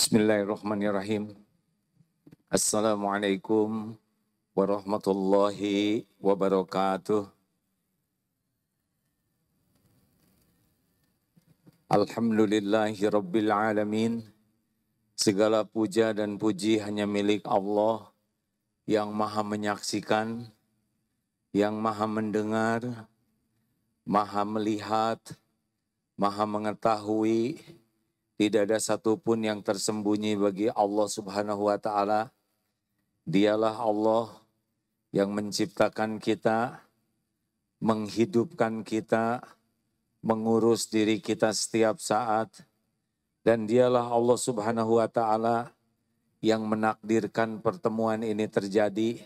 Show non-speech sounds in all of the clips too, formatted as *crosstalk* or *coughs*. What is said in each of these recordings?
Bismillahirrahmanirrahim. Assalamualaikum warahmatullahi wabarakatuh. Alhamdulillahi rabbil alamin. Segala puja dan puji hanya milik Allah yang maha menyaksikan, yang maha mendengar, maha melihat, maha mengetahui, tidak ada satupun yang tersembunyi bagi Allah Subhanahu wa Ta'ala. Dialah Allah yang menciptakan kita, menghidupkan kita, mengurus diri kita setiap saat, dan dialah Allah Subhanahu wa Ta'ala yang menakdirkan pertemuan ini terjadi.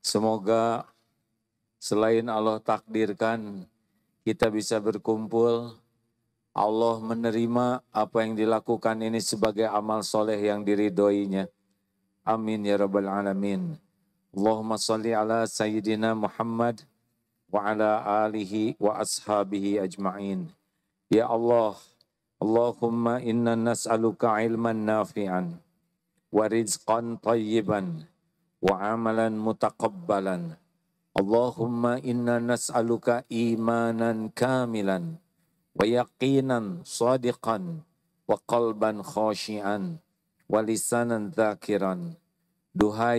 Semoga selain Allah takdirkan, kita bisa berkumpul Allah menerima apa yang dilakukan ini sebagai amal soleh yang diridoinya. Amin ya rabbal alamin. Allahumma salli ala sayyidina Muhammad wa ala alihi wa ashabihi ajma'in. Ya Allah, Allahumma inna nas'aluka ilman nafi'an wa rizqan tayyiban wa amalan mutakabbalan. Allahumma inna nas'aluka imanan kamilan wa yaqinan sadiqan wa qalban khashian wa lisanan dzakiran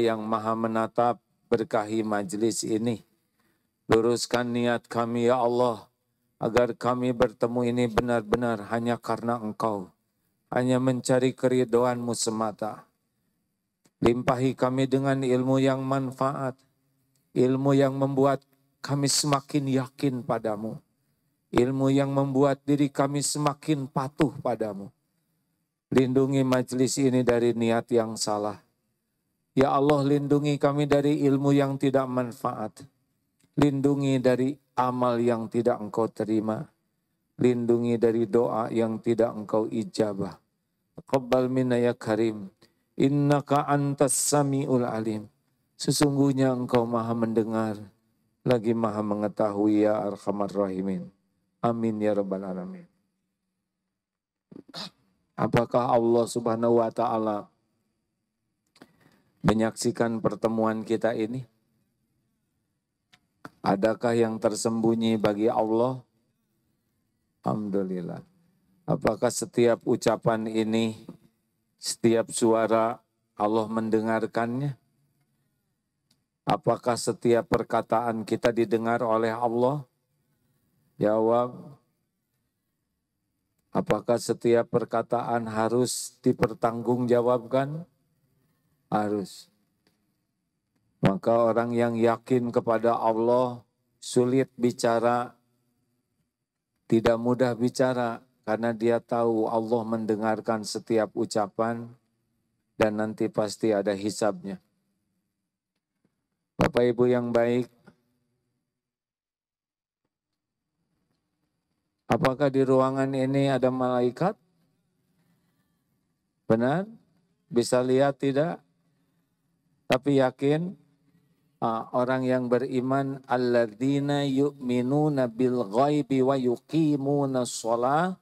yang maha menatap berkahi majlis ini luruskan niat kami ya Allah agar kami bertemu ini benar-benar hanya karena Engkau hanya mencari keridoanmu semata limpahi kami dengan ilmu yang manfaat ilmu yang membuat kami semakin yakin padamu Ilmu yang membuat diri kami semakin patuh padamu. Lindungi majelis ini dari niat yang salah. Ya Allah, lindungi kami dari ilmu yang tidak manfaat. Lindungi dari amal yang tidak engkau terima. Lindungi dari doa yang tidak engkau ijabah. Qabbal minna ya karim. Innaka antas sami'ul alim. Sesungguhnya engkau maha mendengar. Lagi maha mengetahui ya arhamar rahimin. Amin ya rabbal alamin. Apakah Allah Subhanahu wa taala menyaksikan pertemuan kita ini? Adakah yang tersembunyi bagi Allah? Alhamdulillah. Apakah setiap ucapan ini, setiap suara Allah mendengarkannya? Apakah setiap perkataan kita didengar oleh Allah? Jawab, apakah setiap perkataan harus dipertanggungjawabkan? Harus. Maka orang yang yakin kepada Allah sulit bicara, tidak mudah bicara karena dia tahu Allah mendengarkan setiap ucapan dan nanti pasti ada hisabnya. Bapak Ibu yang baik, Apakah di ruangan ini ada malaikat? Benar? Bisa lihat tidak? Tapi yakin ah, orang yang beriman alladzina yu'minuna bil ghaibi wa yuqimuna shalah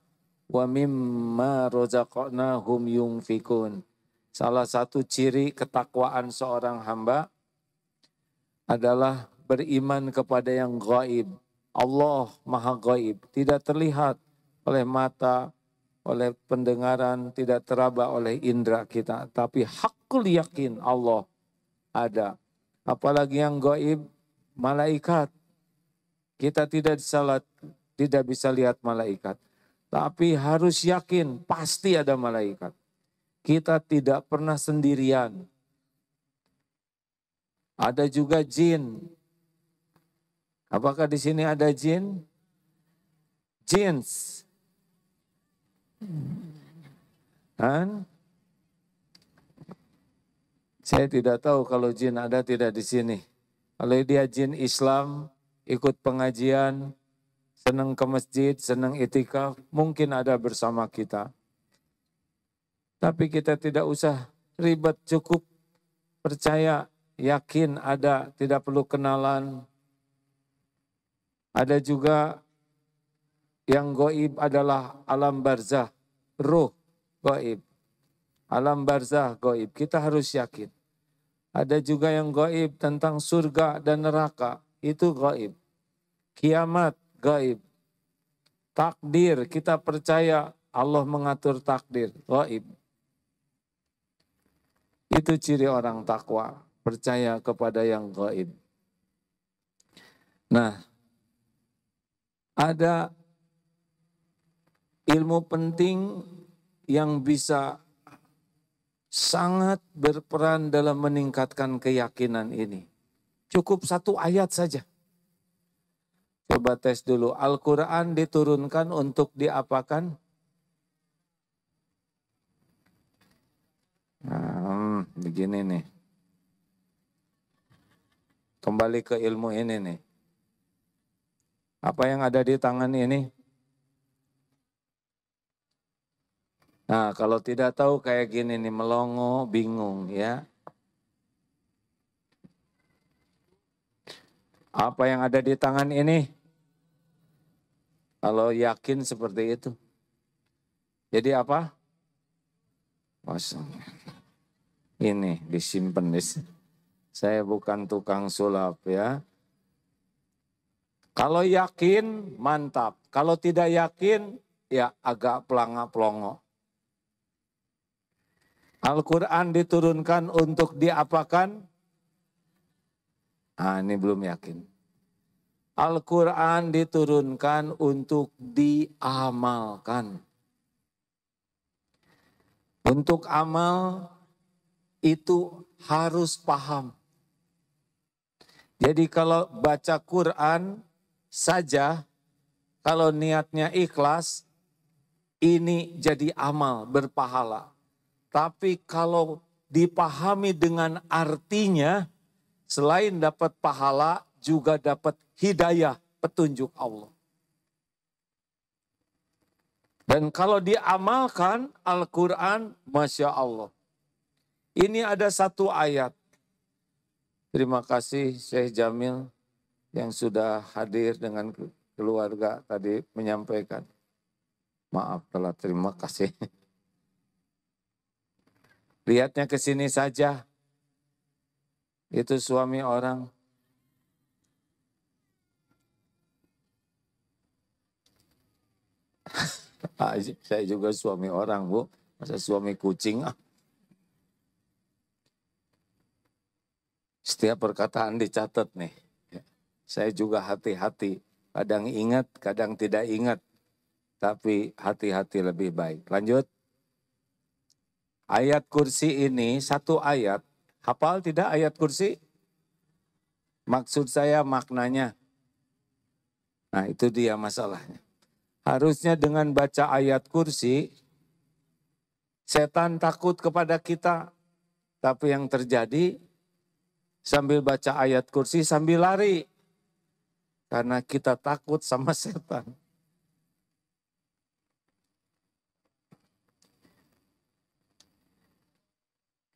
wa mimma razaqnahum yunfikun. Salah satu ciri ketakwaan seorang hamba adalah beriman kepada yang gaib. Allah maha gaib, tidak terlihat oleh mata, oleh pendengaran, tidak teraba oleh indera kita. Tapi hakul yakin Allah ada. Apalagi yang gaib, malaikat. Kita tidak salat, tidak bisa lihat malaikat. Tapi harus yakin, pasti ada malaikat. Kita tidak pernah sendirian. Ada juga jin, Apakah di sini ada jin? Jeans. Kan? Saya tidak tahu kalau jin ada tidak di sini. Kalau dia jin Islam, ikut pengajian, senang ke masjid, senang itikaf, mungkin ada bersama kita. Tapi kita tidak usah ribet, cukup percaya, yakin ada, tidak perlu kenalan, ada juga yang goib adalah alam barzah, ruh goib. Alam barzah goib, kita harus yakin. Ada juga yang goib tentang surga dan neraka, itu goib. Kiamat goib. Takdir, kita percaya Allah mengatur takdir, goib. Itu ciri orang takwa, percaya kepada yang goib. Nah, ada ilmu penting yang bisa sangat berperan dalam meningkatkan keyakinan ini. Cukup satu ayat saja. Coba tes dulu. Al-Quran diturunkan untuk diapakan? Hmm, begini nih. Kembali ke ilmu ini nih apa yang ada di tangan ini? Nah, kalau tidak tahu kayak gini nih melongo, bingung ya. Apa yang ada di tangan ini? Kalau yakin seperti itu. Jadi apa? Kosong. Ini disimpan di sini. Saya bukan tukang sulap ya. Kalau yakin, mantap. Kalau tidak yakin, ya agak pelanga-pelongo. Al-Quran diturunkan untuk diapakan? Nah, ini belum yakin. Al-Quran diturunkan untuk diamalkan. Untuk amal itu harus paham. Jadi kalau baca Quran saja kalau niatnya ikhlas ini jadi amal berpahala. Tapi kalau dipahami dengan artinya selain dapat pahala juga dapat hidayah petunjuk Allah. Dan kalau diamalkan Al-Quran, Masya Allah. Ini ada satu ayat. Terima kasih Syekh Jamil yang sudah hadir dengan keluarga tadi menyampaikan. Maaf telah terima kasih. *laughs* Lihatnya ke sini saja. Itu suami orang. *laughs* Ah, saya juga suami orang, Bu. Masa suami kucing? Ah. Setiap perkataan dicatat nih. Saya juga hati-hati, kadang ingat, kadang tidak ingat. Tapi hati-hati lebih baik. Lanjut. Ayat kursi ini, satu ayat. Hafal tidak ayat kursi? Maksud saya maknanya. Nah itu dia masalahnya. Harusnya dengan baca ayat kursi, setan takut kepada kita. Tapi yang terjadi, sambil baca ayat kursi sambil lari. Karena kita takut sama *laughs* setan.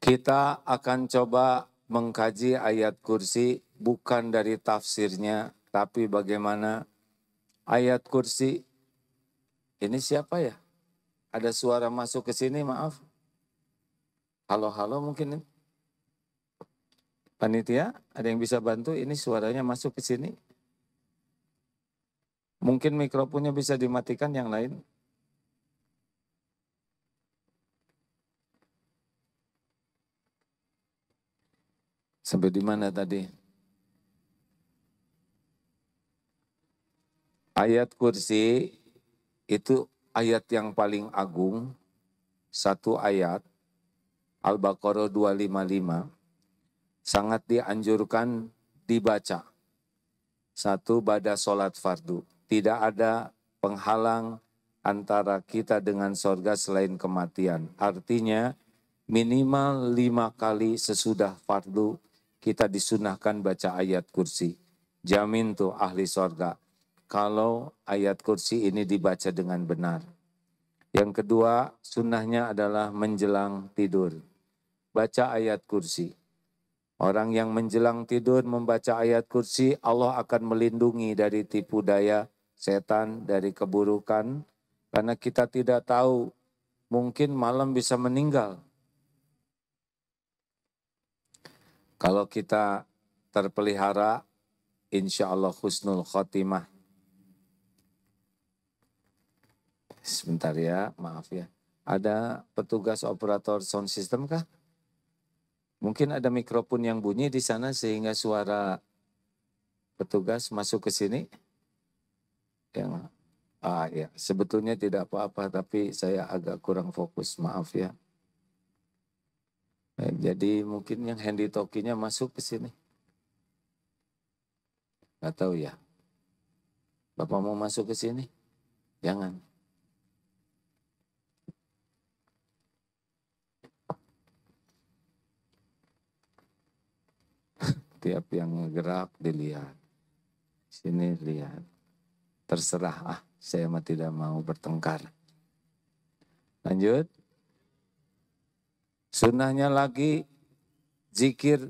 Kita akan coba mengkaji ayat kursi bukan dari tafsirnya, tapi bagaimana ayat kursi ini siapa ya? Ada suara masuk ke sini, maaf. Halo-halo mungkin. Panitia, ada yang bisa bantu? Ini suaranya masuk ke sini. Mungkin mikrofonnya bisa dimatikan yang lain. Sampai di mana tadi? Ayat kursi itu ayat yang paling agung. Satu ayat. Al-Baqarah 255. Sangat dianjurkan dibaca. Satu pada sholat fardu. Tidak ada penghalang antara kita dengan sorga selain kematian. Artinya minimal lima kali sesudah fardu kita disunahkan baca ayat kursi. Jamin tuh ahli sorga. Kalau ayat kursi ini dibaca dengan benar. Yang kedua, sunnahnya adalah menjelang tidur. Baca ayat kursi. Orang yang menjelang tidur membaca ayat kursi, Allah akan melindungi dari tipu daya setan, dari keburukan, karena kita tidak tahu mungkin malam bisa meninggal. Kalau kita terpelihara, insya Allah husnul khotimah. Sebentar ya, maaf ya. Ada petugas operator sound system kah? Mungkin ada mikrofon yang bunyi di sana sehingga suara petugas masuk ke sini yang ah ya sebetulnya tidak apa-apa tapi saya agak kurang fokus maaf ya. Nah, jadi mungkin yang handy talkinya masuk ke sini. Gak tahu ya. Bapak mau masuk ke sini? Jangan. *laughs* Tiap yang gerak dilihat. Sini lihat terserah ah saya mah tidak mau bertengkar. Lanjut. Sunnahnya lagi zikir.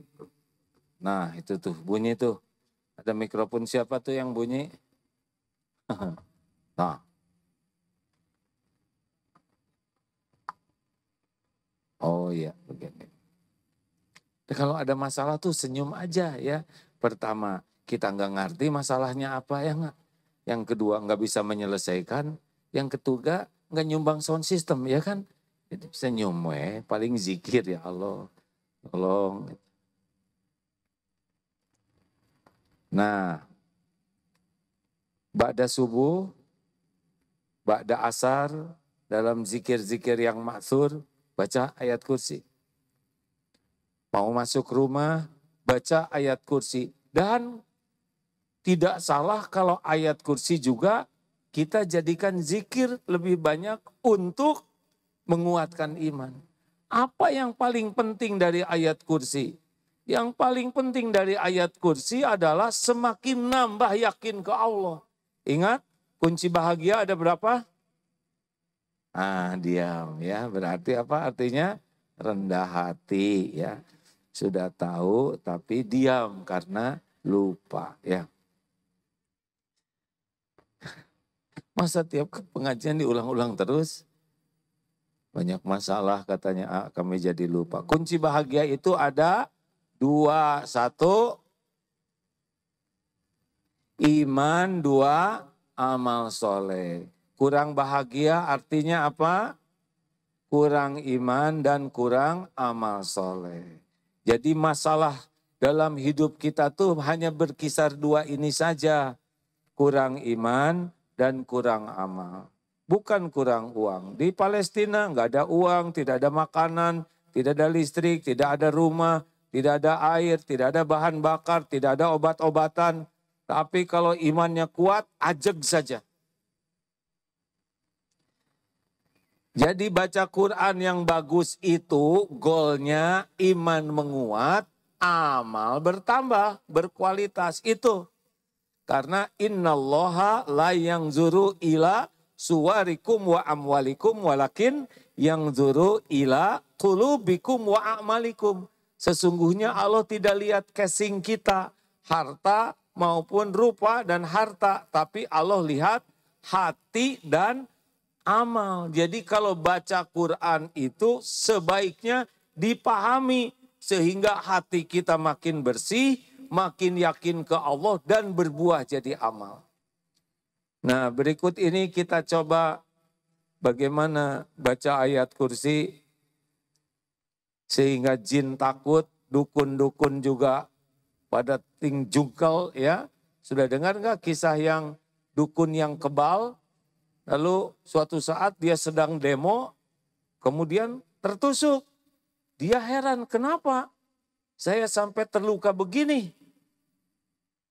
Nah itu tuh bunyi tuh. Ada mikrofon siapa tuh yang bunyi? *laughs* nah. Oh ya begini. Nah, kalau ada masalah tuh senyum aja ya. Pertama kita nggak ngerti masalahnya apa ya nggak yang kedua nggak bisa menyelesaikan, yang ketiga nggak nyumbang sound system ya kan? Jadi bisa nyumwe, eh. paling zikir ya Allah, tolong. Nah, Ba'da subuh, Ba'da asar, dalam zikir-zikir yang maksur, baca ayat kursi. Mau masuk rumah, baca ayat kursi. Dan tidak salah kalau ayat kursi juga kita jadikan zikir lebih banyak untuk menguatkan iman. Apa yang paling penting dari ayat kursi? Yang paling penting dari ayat kursi adalah semakin nambah yakin ke Allah. Ingat, kunci bahagia ada berapa? Ah, diam ya. Berarti apa artinya? Rendah hati ya. Sudah tahu tapi diam karena lupa ya. Masa tiap pengajian diulang-ulang terus? Banyak masalah katanya ah, kami jadi lupa. Kunci bahagia itu ada dua. Satu, iman. Dua, amal soleh. Kurang bahagia artinya apa? Kurang iman dan kurang amal soleh. Jadi masalah dalam hidup kita tuh hanya berkisar dua ini saja. Kurang iman dan kurang amal. Bukan kurang uang. Di Palestina nggak ada uang, tidak ada makanan, tidak ada listrik, tidak ada rumah, tidak ada air, tidak ada bahan bakar, tidak ada obat-obatan. Tapi kalau imannya kuat, ajeg saja. Jadi baca Quran yang bagus itu golnya iman menguat, amal bertambah, berkualitas. Itu karena innallaha la yang zuru ila suwarikum wa amwalikum walakin yang zuru ila tulubikum wa amalikum. Sesungguhnya Allah tidak lihat casing kita, harta maupun rupa dan harta. Tapi Allah lihat hati dan amal. Jadi kalau baca Quran itu sebaiknya dipahami sehingga hati kita makin bersih, makin yakin ke Allah dan berbuah jadi amal. Nah, berikut ini kita coba bagaimana baca ayat kursi sehingga jin takut, dukun-dukun juga pada ting jungkel ya. Sudah dengar nggak kisah yang dukun yang kebal? Lalu suatu saat dia sedang demo, kemudian tertusuk. Dia heran, kenapa saya sampai terluka begini?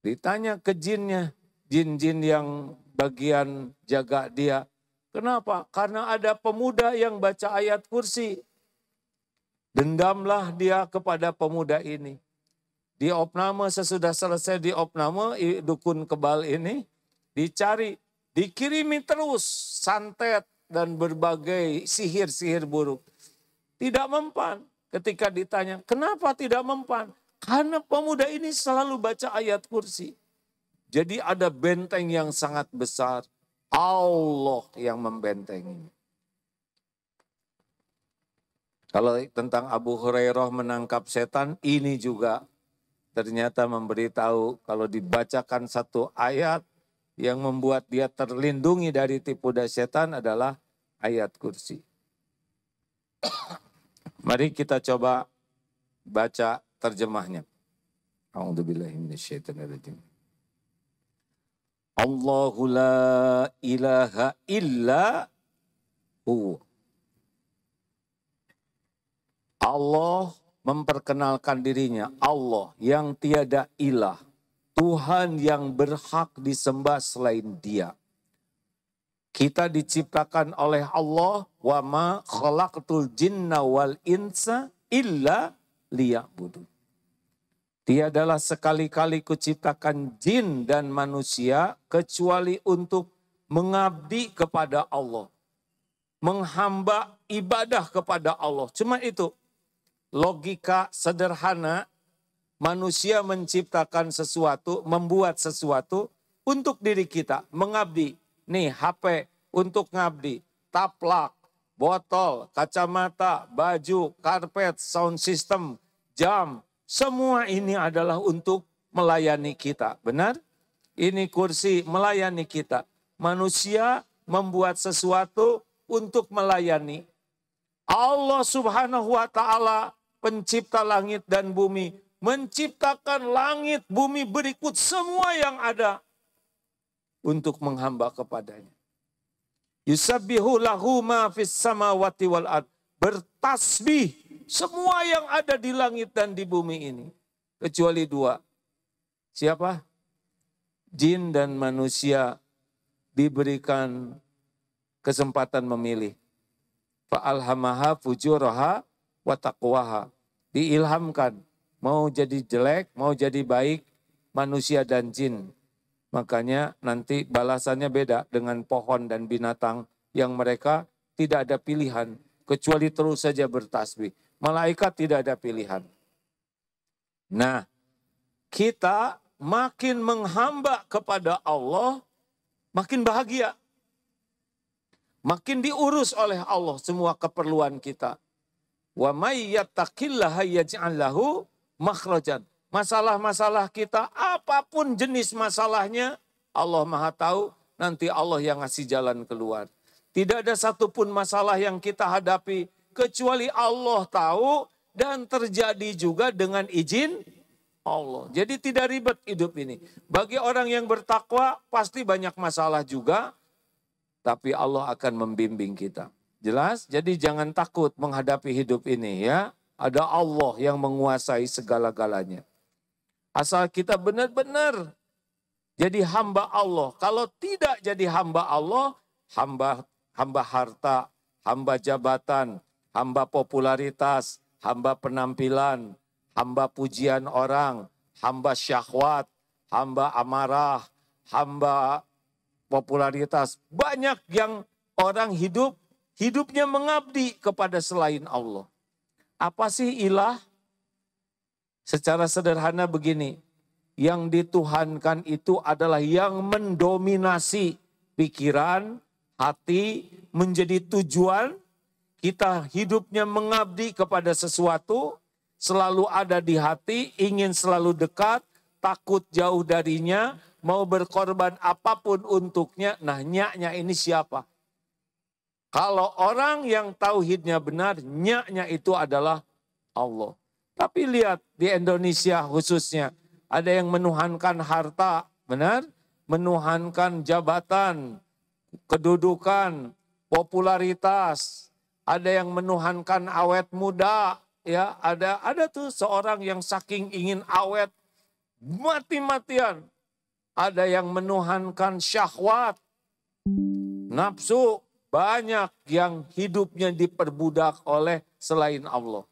Ditanya ke jinnya, jin-jin yang bagian jaga dia. Kenapa? Karena ada pemuda yang baca ayat kursi. Dendamlah dia kepada pemuda ini. Di opname sesudah selesai di opname dukun kebal ini dicari, dikirimi terus santet dan berbagai sihir-sihir buruk. Tidak mempan ketika ditanya, kenapa tidak mempan? Karena pemuda ini selalu baca ayat kursi. Jadi ada benteng yang sangat besar. Allah yang membentengi. Kalau tentang Abu Hurairah menangkap setan, ini juga ternyata memberitahu kalau dibacakan satu ayat yang membuat dia terlindungi dari tipu daya setan adalah ayat kursi. *coughs* Mari kita coba baca terjemahnya. A'udzubillahiminasyaitonirrajim. Allahu la ilaha illa hu. Allah memperkenalkan dirinya. Allah yang tiada ilah. Tuhan yang berhak disembah selain dia. Kita diciptakan oleh Allah wa ma khalaqtul jinna wal insa illa liya'budun. Tiadalah sekali-kali kuciptakan jin dan manusia kecuali untuk mengabdi kepada Allah. Menghamba ibadah kepada Allah. Cuma itu logika sederhana manusia menciptakan sesuatu, membuat sesuatu untuk diri kita, mengabdi. Nih HP untuk ngabdi, taplak, botol, kacamata, baju, karpet, sound system, jam, semua ini adalah untuk melayani kita. Benar? Ini kursi melayani kita. Manusia membuat sesuatu untuk melayani. Allah Subhanahu wa taala pencipta langit dan bumi menciptakan langit bumi berikut semua yang ada untuk menghamba kepadanya. Yusabihu lahu ma fis samawati wal ard bertasbih semua yang ada di langit dan di bumi ini kecuali dua. Siapa? Jin dan manusia diberikan kesempatan memilih. Fa'alhamaha fujuraha wa Diilhamkan mau jadi jelek, mau jadi baik manusia dan jin. Makanya nanti balasannya beda dengan pohon dan binatang yang mereka tidak ada pilihan kecuali terus saja bertasbih. Malaikat tidak ada pilihan. Nah, kita makin menghamba kepada Allah, makin bahagia. Makin diurus oleh Allah semua keperluan kita. Wa may yattaqillaha yaj'al lahu makhrajan. Masalah-masalah kita apapun jenis masalahnya Allah Maha tahu, nanti Allah yang ngasih jalan keluar. Tidak ada satupun masalah yang kita hadapi kecuali Allah tahu dan terjadi juga dengan izin Allah. Jadi tidak ribet hidup ini. Bagi orang yang bertakwa pasti banyak masalah juga tapi Allah akan membimbing kita. Jelas? Jadi jangan takut menghadapi hidup ini ya. Ada Allah yang menguasai segala-galanya. Asal kita benar-benar jadi hamba Allah. Kalau tidak jadi hamba Allah, hamba hamba harta, hamba jabatan, hamba popularitas, hamba penampilan, hamba pujian orang, hamba syahwat, hamba amarah, hamba popularitas. Banyak yang orang hidup, hidupnya mengabdi kepada selain Allah. Apa sih ilah? Secara sederhana begini, yang dituhankan itu adalah yang mendominasi pikiran, Hati menjadi tujuan kita hidupnya mengabdi kepada sesuatu, selalu ada di hati, ingin selalu dekat, takut jauh darinya, mau berkorban apapun untuknya. Nah, nyaknya ini siapa? Kalau orang yang tauhidnya benar, nyaknya itu adalah Allah. Tapi lihat di Indonesia khususnya, ada yang menuhankan harta, benar? Menuhankan jabatan, kedudukan, popularitas, ada yang menuhankan awet muda, ya ada ada tuh seorang yang saking ingin awet mati-matian. Ada yang menuhankan syahwat, nafsu, banyak yang hidupnya diperbudak oleh selain Allah.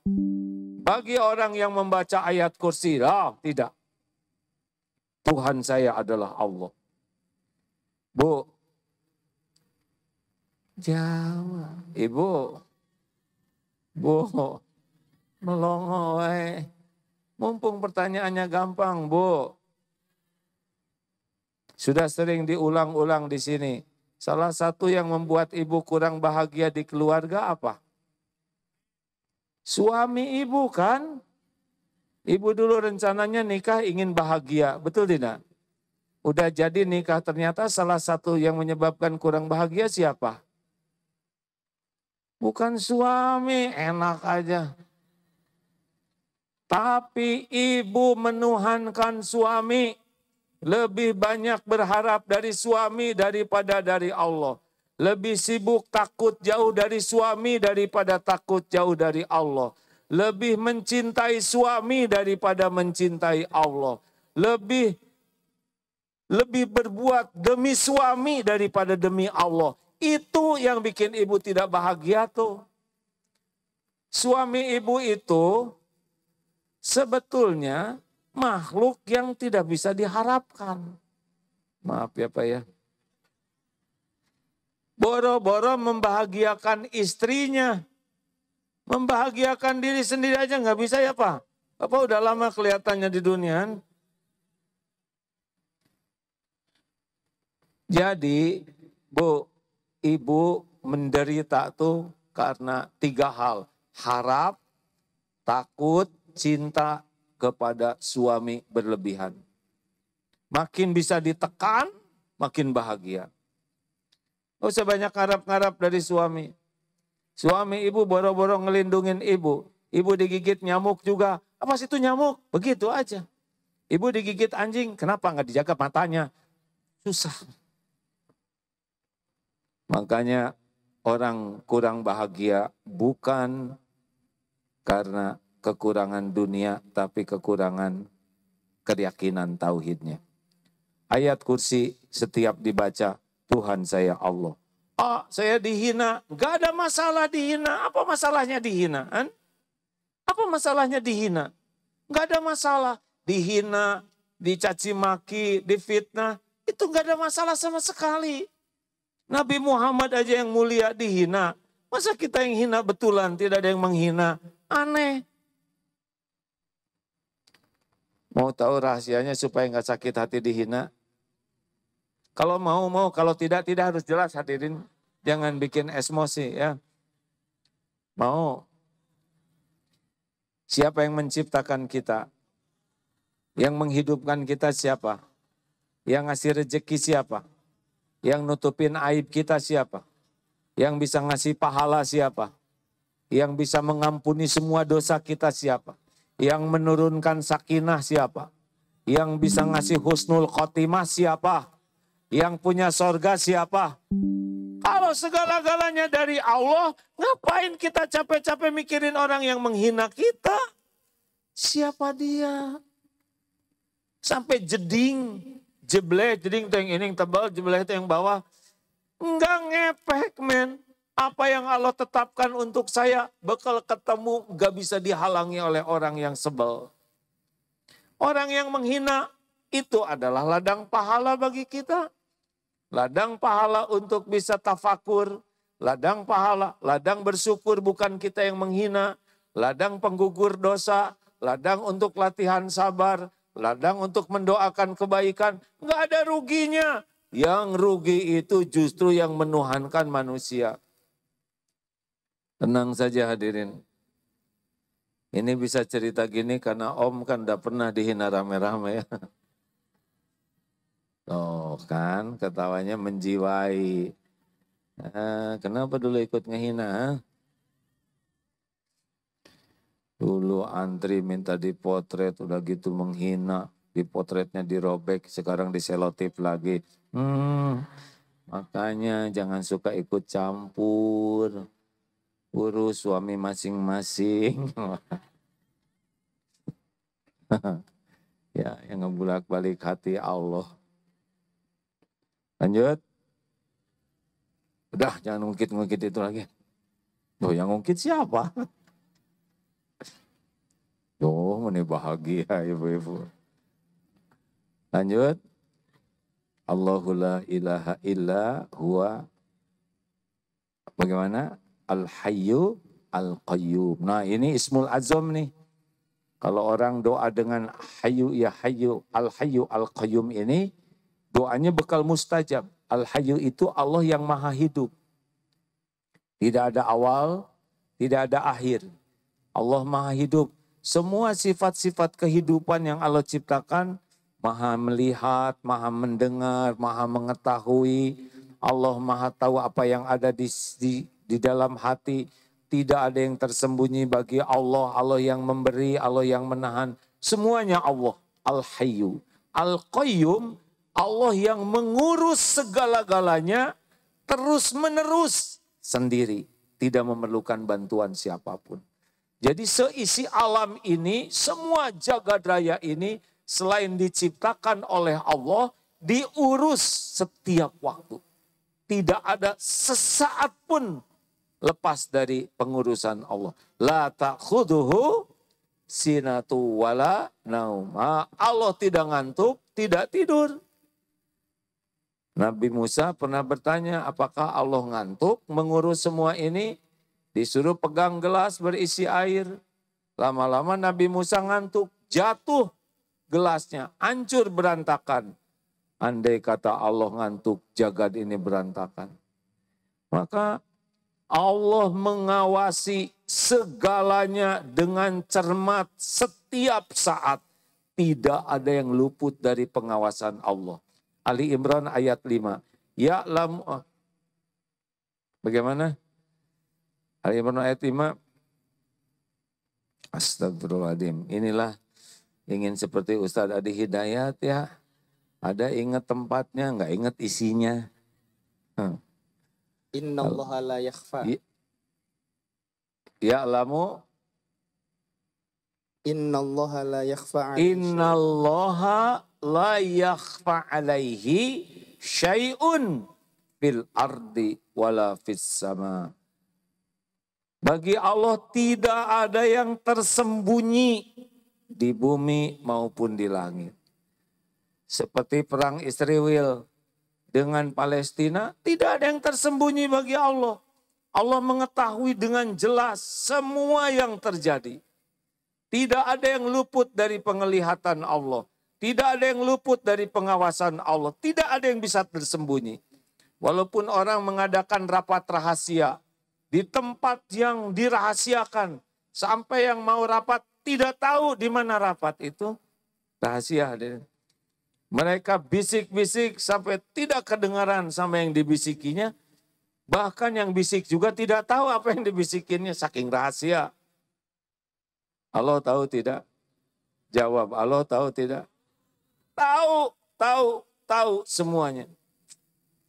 Bagi orang yang membaca ayat kursi, lah, tidak. Tuhan saya adalah Allah. Bu, Jawa. Ibu, bu, melongo wae. Eh. Mumpung pertanyaannya gampang, bu. Sudah sering diulang-ulang di sini. Salah satu yang membuat ibu kurang bahagia di keluarga apa? Suami ibu kan? Ibu dulu rencananya nikah ingin bahagia, betul tidak? Udah jadi nikah ternyata salah satu yang menyebabkan kurang bahagia siapa? Bukan suami, enak aja. Tapi ibu menuhankan suami lebih banyak berharap dari suami daripada dari Allah. Lebih sibuk takut jauh dari suami daripada takut jauh dari Allah. Lebih mencintai suami daripada mencintai Allah. Lebih lebih berbuat demi suami daripada demi Allah. Itu yang bikin ibu tidak bahagia tuh. Suami ibu itu sebetulnya makhluk yang tidak bisa diharapkan. Maaf ya Pak ya. Boro-boro membahagiakan istrinya. Membahagiakan diri sendiri aja nggak bisa ya Pak. Bapak udah lama kelihatannya di dunia. Jadi, Bu, ibu menderita tuh karena tiga hal. Harap, takut, cinta kepada suami berlebihan. Makin bisa ditekan, makin bahagia. Gak usah banyak harap ngarap dari suami. Suami ibu boro-boro ngelindungin ibu. Ibu digigit nyamuk juga. Apa sih itu nyamuk? Begitu aja. Ibu digigit anjing, kenapa nggak dijaga matanya? Susah. Makanya orang kurang bahagia bukan karena kekurangan dunia, tapi kekurangan keyakinan tauhidnya. Ayat kursi setiap dibaca, Tuhan saya Allah. Oh, saya dihina. Gak ada masalah dihina. Apa masalahnya dihina? Kan? Apa masalahnya dihina? Gak ada masalah. Dihina, dicaci maki, difitnah. Itu gak ada masalah sama sekali. Nabi Muhammad aja yang mulia dihina. Masa kita yang hina betulan, tidak ada yang menghina? Aneh. Mau tahu rahasianya supaya nggak sakit hati dihina? Kalau mau, mau. Kalau tidak, tidak harus jelas hadirin. Jangan bikin esmosi ya. Mau. Siapa yang menciptakan kita? Yang menghidupkan kita siapa? Yang ngasih rejeki siapa? Yang nutupin aib kita siapa? Yang bisa ngasih pahala siapa? Yang bisa mengampuni semua dosa kita siapa? Yang menurunkan sakinah siapa? Yang bisa ngasih husnul khotimah siapa? Yang punya sorga siapa? Kalau segala-galanya dari Allah, ngapain kita capek-capek mikirin orang yang menghina kita? Siapa dia? Sampai jeding, jebleh yang ini yang tebal jebleh yang bawah. Enggak ngepek men. Apa yang Allah tetapkan untuk saya bakal ketemu gak bisa dihalangi oleh orang yang sebel. Orang yang menghina itu adalah ladang pahala bagi kita. Ladang pahala untuk bisa tafakur. Ladang pahala, ladang bersyukur bukan kita yang menghina. Ladang penggugur dosa, ladang untuk latihan sabar, ladang untuk mendoakan kebaikan, nggak ada ruginya. Yang rugi itu justru yang menuhankan manusia. Tenang saja hadirin. Ini bisa cerita gini karena om kan tidak pernah dihina rame-rame ya. Oh kan ketawanya menjiwai. Ah, kenapa dulu ikut ngehina? Ah? Dulu antri minta dipotret, udah gitu menghina. Dipotretnya dirobek, sekarang diselotip lagi. Hmm, makanya jangan suka ikut campur. Urus suami masing-masing. *laughs* ya, yang ngebulak balik hati Allah. Lanjut. Udah, jangan ngungkit-ngungkit itu lagi. tuh yang ngungkit siapa? Tuh, meni bahagia *laughs* ibu-ibu. Lanjut. Allahu la ilaha illa huwa bagaimana? Al Hayyu Al Qayyum. Nah, ini Ismul Azam nih. Kalau orang doa dengan Hayyu ya Hayyu, Al Hayyu Al Qayyum ini doanya bekal mustajab. Al Hayyu itu Allah yang Maha Hidup. Tidak ada awal, tidak ada akhir. Allah Maha Hidup. Semua sifat-sifat kehidupan yang Allah ciptakan, maha melihat, maha mendengar, maha mengetahui. Allah maha tahu apa yang ada di, di, di dalam hati. Tidak ada yang tersembunyi bagi Allah. Allah yang memberi, Allah yang menahan. Semuanya Allah. Al-Hayyu. Al-Qayyum. Allah yang mengurus segala-galanya terus-menerus sendiri. Tidak memerlukan bantuan siapapun. Jadi seisi alam ini, semua jagad raya ini selain diciptakan oleh Allah, diurus setiap waktu. Tidak ada sesaat pun lepas dari pengurusan Allah. La ta'khuduhu sinatu wala nauma. Allah tidak ngantuk, tidak tidur. Nabi Musa pernah bertanya, apakah Allah ngantuk mengurus semua ini? Disuruh pegang gelas berisi air. Lama-lama Nabi Musa ngantuk, jatuh gelasnya, hancur berantakan. Andai kata Allah ngantuk, jagad ini berantakan. Maka Allah mengawasi segalanya dengan cermat setiap saat. Tidak ada yang luput dari pengawasan Allah. Ali Imran ayat 5. lam Bagaimana? Ali imran ayat 5. Astagfirullahaladzim. Inilah ingin seperti Ustadz Adi Hidayat ya. Ada ingat tempatnya, nggak ingat isinya. Hmm. Inna Allah la yakhfa. Ya alamu. Inna Allah la yakhfa alaihi. Inna Allah la yakhfa alaihi syai'un fil ardi wala fis sama. Bagi Allah tidak ada yang tersembunyi di bumi maupun di langit. Seperti perang Israel dengan Palestina, tidak ada yang tersembunyi bagi Allah. Allah mengetahui dengan jelas semua yang terjadi. Tidak ada yang luput dari penglihatan Allah. Tidak ada yang luput dari pengawasan Allah. Tidak ada yang bisa tersembunyi. Walaupun orang mengadakan rapat rahasia, di tempat yang dirahasiakan sampai yang mau rapat tidak tahu di mana rapat itu rahasia. Mereka bisik-bisik sampai tidak kedengaran sama yang dibisikinya. Bahkan yang bisik juga tidak tahu apa yang dibisikinnya saking rahasia. Allah tahu tidak? Jawab, Allah tahu tidak? Tahu, tahu, tahu semuanya.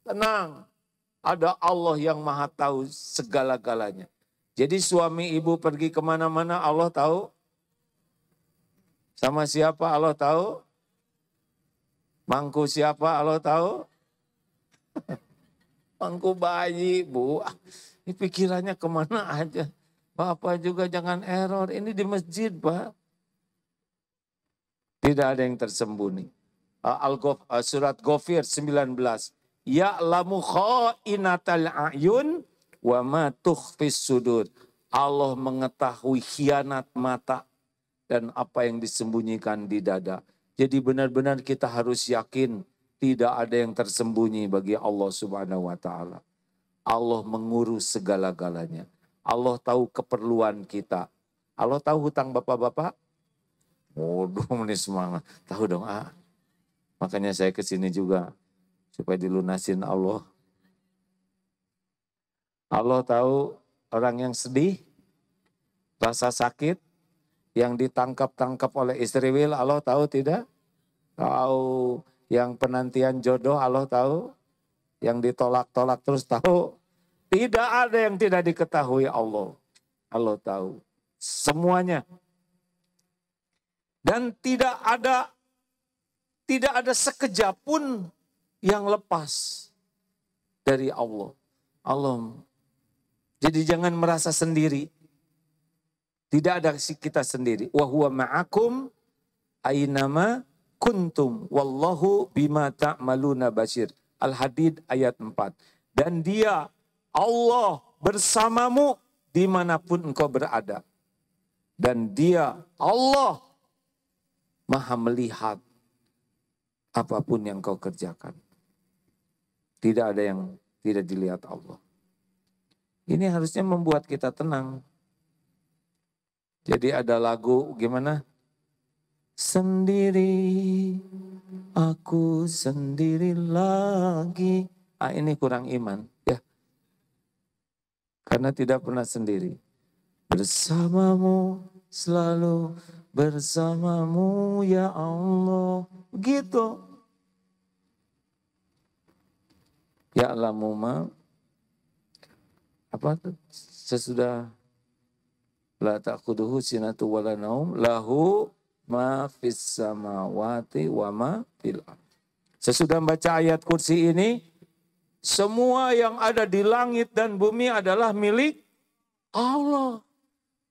Tenang, ada Allah yang maha tahu segala-galanya. Jadi suami ibu pergi kemana-mana Allah tahu. Sama siapa Allah tahu. Mangku siapa Allah tahu. *laughs* Mangku bayi bu. Ini pikirannya kemana aja. Bapak juga jangan error. Ini di masjid pak. Tidak ada yang tersembunyi. Al eh, surat Gofir 19 ya'lamu khainatal a'yun wa ma tukhfis sudur. Allah mengetahui khianat mata dan apa yang disembunyikan di dada. Jadi benar-benar kita harus yakin tidak ada yang tersembunyi bagi Allah Subhanahu wa taala. Allah mengurus segala-galanya. Allah tahu keperluan kita. Allah tahu hutang bapak-bapak. Waduh, *laughs* ini semangat. Tahu dong, ah. Makanya saya ke sini juga supaya dilunasin Allah. Allah tahu orang yang sedih, rasa sakit, yang ditangkap-tangkap oleh istri wil, Allah tahu tidak? Tahu. Yang penantian jodoh, Allah tahu. Yang ditolak-tolak terus tahu. Tidak ada yang tidak diketahui Allah. Allah tahu. Semuanya. Dan tidak ada tidak ada sekejap pun yang lepas dari Allah. Allah. Jadi jangan merasa sendiri. Tidak ada kita sendiri. Wa huwa ma'akum ainama kuntum wallahu bima ta'maluna basir. Al-Hadid ayat 4. Dan dia Allah bersamamu dimanapun engkau berada. Dan dia Allah maha melihat apapun yang kau kerjakan. Tidak ada yang tidak dilihat Allah. Ini harusnya membuat kita tenang. Jadi ada lagu gimana? Sendiri, aku sendiri lagi. Ah, ini kurang iman ya. Karena tidak pernah sendiri. Bersamamu selalu bersamamu ya Allah. Gitu. Ya ma apa itu? sesudah la takuduhu sinatu wala naum lahu ma fis samawati wa ma fil Sesudah membaca ayat kursi ini, semua yang ada di langit dan bumi adalah milik Allah.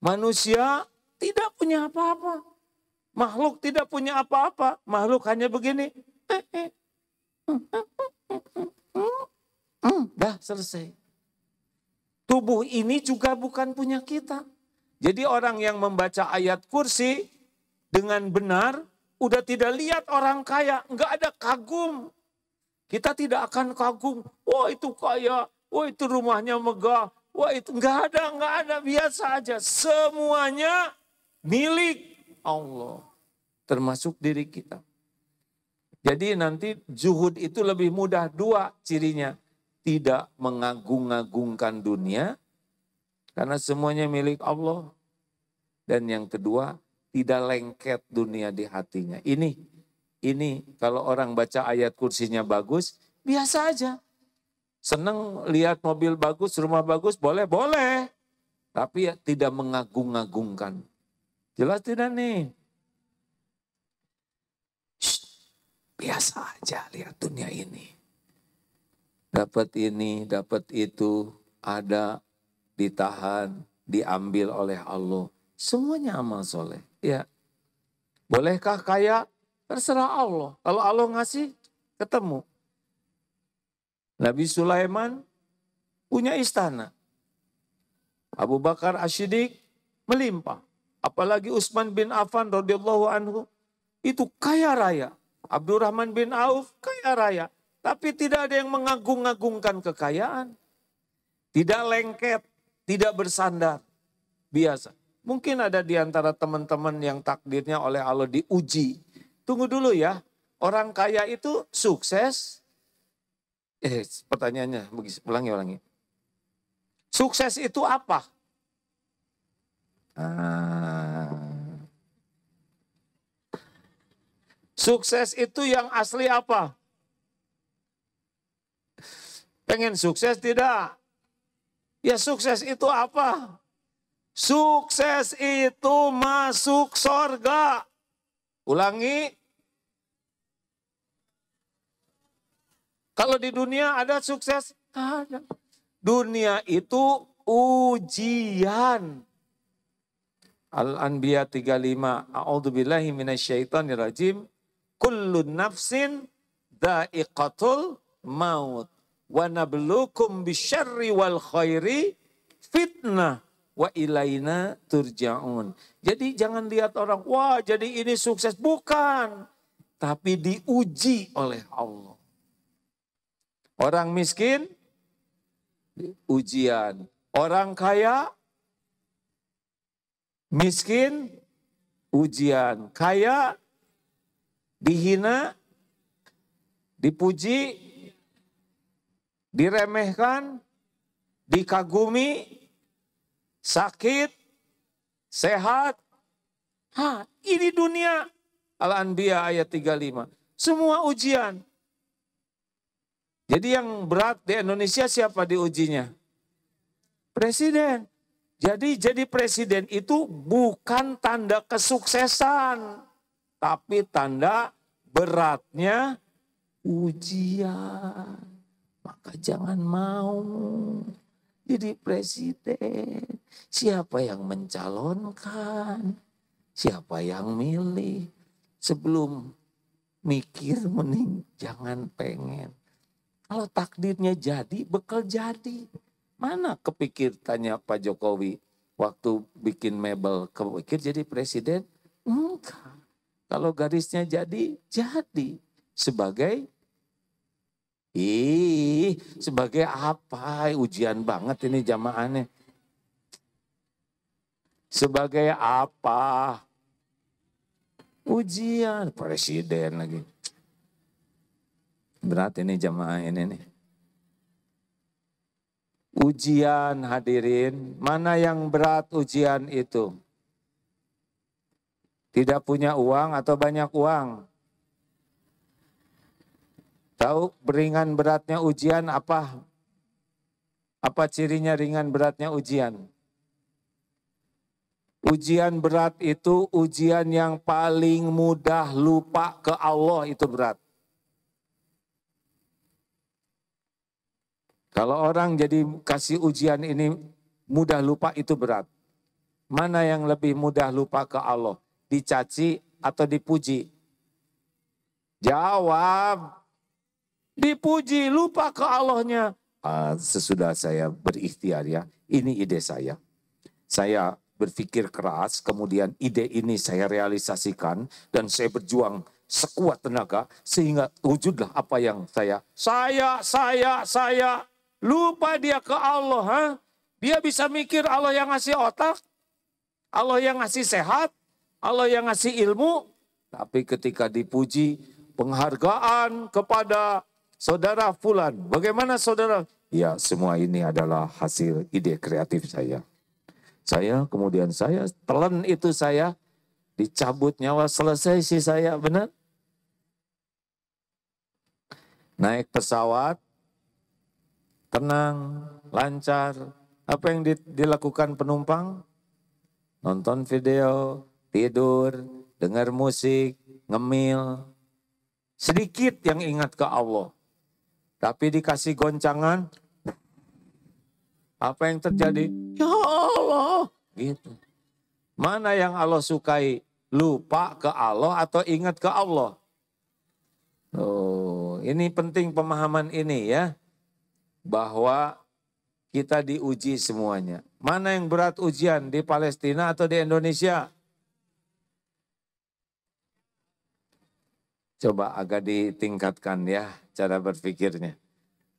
Manusia tidak punya apa-apa. Makhluk tidak punya apa-apa. Makhluk hanya begini. *laughs* Hmm, dah selesai. Tubuh ini juga bukan punya kita. Jadi orang yang membaca ayat kursi dengan benar, udah tidak lihat orang kaya, nggak ada kagum. Kita tidak akan kagum, wah itu kaya, wah itu rumahnya megah, wah itu nggak ada, nggak ada, biasa aja. Semuanya milik Allah, termasuk diri kita. Jadi nanti zuhud itu lebih mudah dua cirinya tidak mengagung-agungkan dunia karena semuanya milik Allah. Dan yang kedua, tidak lengket dunia di hatinya. Ini ini kalau orang baca ayat kursinya bagus, biasa aja. Seneng lihat mobil bagus, rumah bagus, boleh, boleh. Tapi ya tidak mengagung-agungkan. Jelas tidak nih? Shh, biasa aja lihat dunia ini dapat ini, dapat itu, ada, ditahan, diambil oleh Allah. Semuanya amal soleh. Ya. Bolehkah kaya? Terserah Allah. Kalau Allah ngasih, ketemu. Nabi Sulaiman punya istana. Abu Bakar Ashidik melimpah. Apalagi Utsman bin Affan radhiyallahu anhu itu kaya raya. Abdurrahman bin Auf kaya raya tapi tidak ada yang mengagung-agungkan kekayaan. Tidak lengket, tidak bersandar. Biasa. Mungkin ada di antara teman-teman yang takdirnya oleh Allah diuji. Tunggu dulu ya, orang kaya itu sukses. Eh, pertanyaannya, ulangi, ulangi. Sukses itu apa? Ah. Sukses itu yang asli apa? Pengen sukses tidak? Ya sukses itu apa? Sukses itu masuk sorga. Ulangi. Kalau di dunia ada sukses? Ada. Dunia itu ujian. Al-Anbiya 35. A'udzubillahi minasyaitonirrajim. Kullu nafsin da'iqatul maut wa nablukum bisyarri wal khairi fitnah wa ilaina turjaun. Jadi jangan lihat orang, wah jadi ini sukses. Bukan. Tapi diuji oleh Allah. Orang miskin, ujian. Orang kaya, miskin, ujian. Kaya, dihina, dipuji, diremehkan, dikagumi, sakit, sehat. Ha, ini dunia. Al-Anbiya ayat 35. Semua ujian. Jadi yang berat di Indonesia siapa diujinya? Presiden. Jadi jadi presiden itu bukan tanda kesuksesan, tapi tanda beratnya ujian. Maka jangan mau jadi presiden. Siapa yang mencalonkan? Siapa yang milih? Sebelum mikir mending jangan pengen. Kalau takdirnya jadi, bekal jadi. Mana kepikir tanya Pak Jokowi waktu bikin mebel, kepikir jadi presiden? Enggak. Kalau garisnya jadi, jadi. Sebagai Ih, sebagai apa? Ujian banget ini jamaahnya. Sebagai apa? Ujian presiden lagi. Berat ini jamaah ini nih. Ujian hadirin, mana yang berat ujian itu? Tidak punya uang atau banyak uang? Tahu beringan beratnya ujian apa? Apa cirinya ringan beratnya ujian? Ujian berat itu ujian yang paling mudah lupa ke Allah itu berat. Kalau orang jadi kasih ujian ini mudah lupa itu berat. Mana yang lebih mudah lupa ke Allah? Dicaci atau dipuji? Jawab dipuji, lupa ke Allahnya. Uh, sesudah saya berikhtiar ya, ini ide saya. Saya berpikir keras, kemudian ide ini saya realisasikan dan saya berjuang sekuat tenaga sehingga wujudlah apa yang saya saya saya saya lupa dia ke Allah, ha? dia bisa mikir Allah yang ngasih otak, Allah yang ngasih sehat, Allah yang ngasih ilmu, tapi ketika dipuji penghargaan kepada Saudara Fulan, bagaimana saudara? Ya, semua ini adalah hasil ide kreatif saya. Saya, kemudian saya, telan itu saya, dicabut nyawa, selesai sih saya, benar? Naik pesawat, tenang, lancar. Apa yang dilakukan penumpang? Nonton video, tidur, dengar musik, ngemil. Sedikit yang ingat ke Allah. Tapi dikasih goncangan, apa yang terjadi? Ya Allah, gitu. Mana yang Allah sukai? Lupa ke Allah atau ingat ke Allah? Oh, ini penting pemahaman ini ya. Bahwa kita diuji semuanya. Mana yang berat ujian di Palestina atau di Indonesia? Coba agak ditingkatkan ya cara berpikirnya.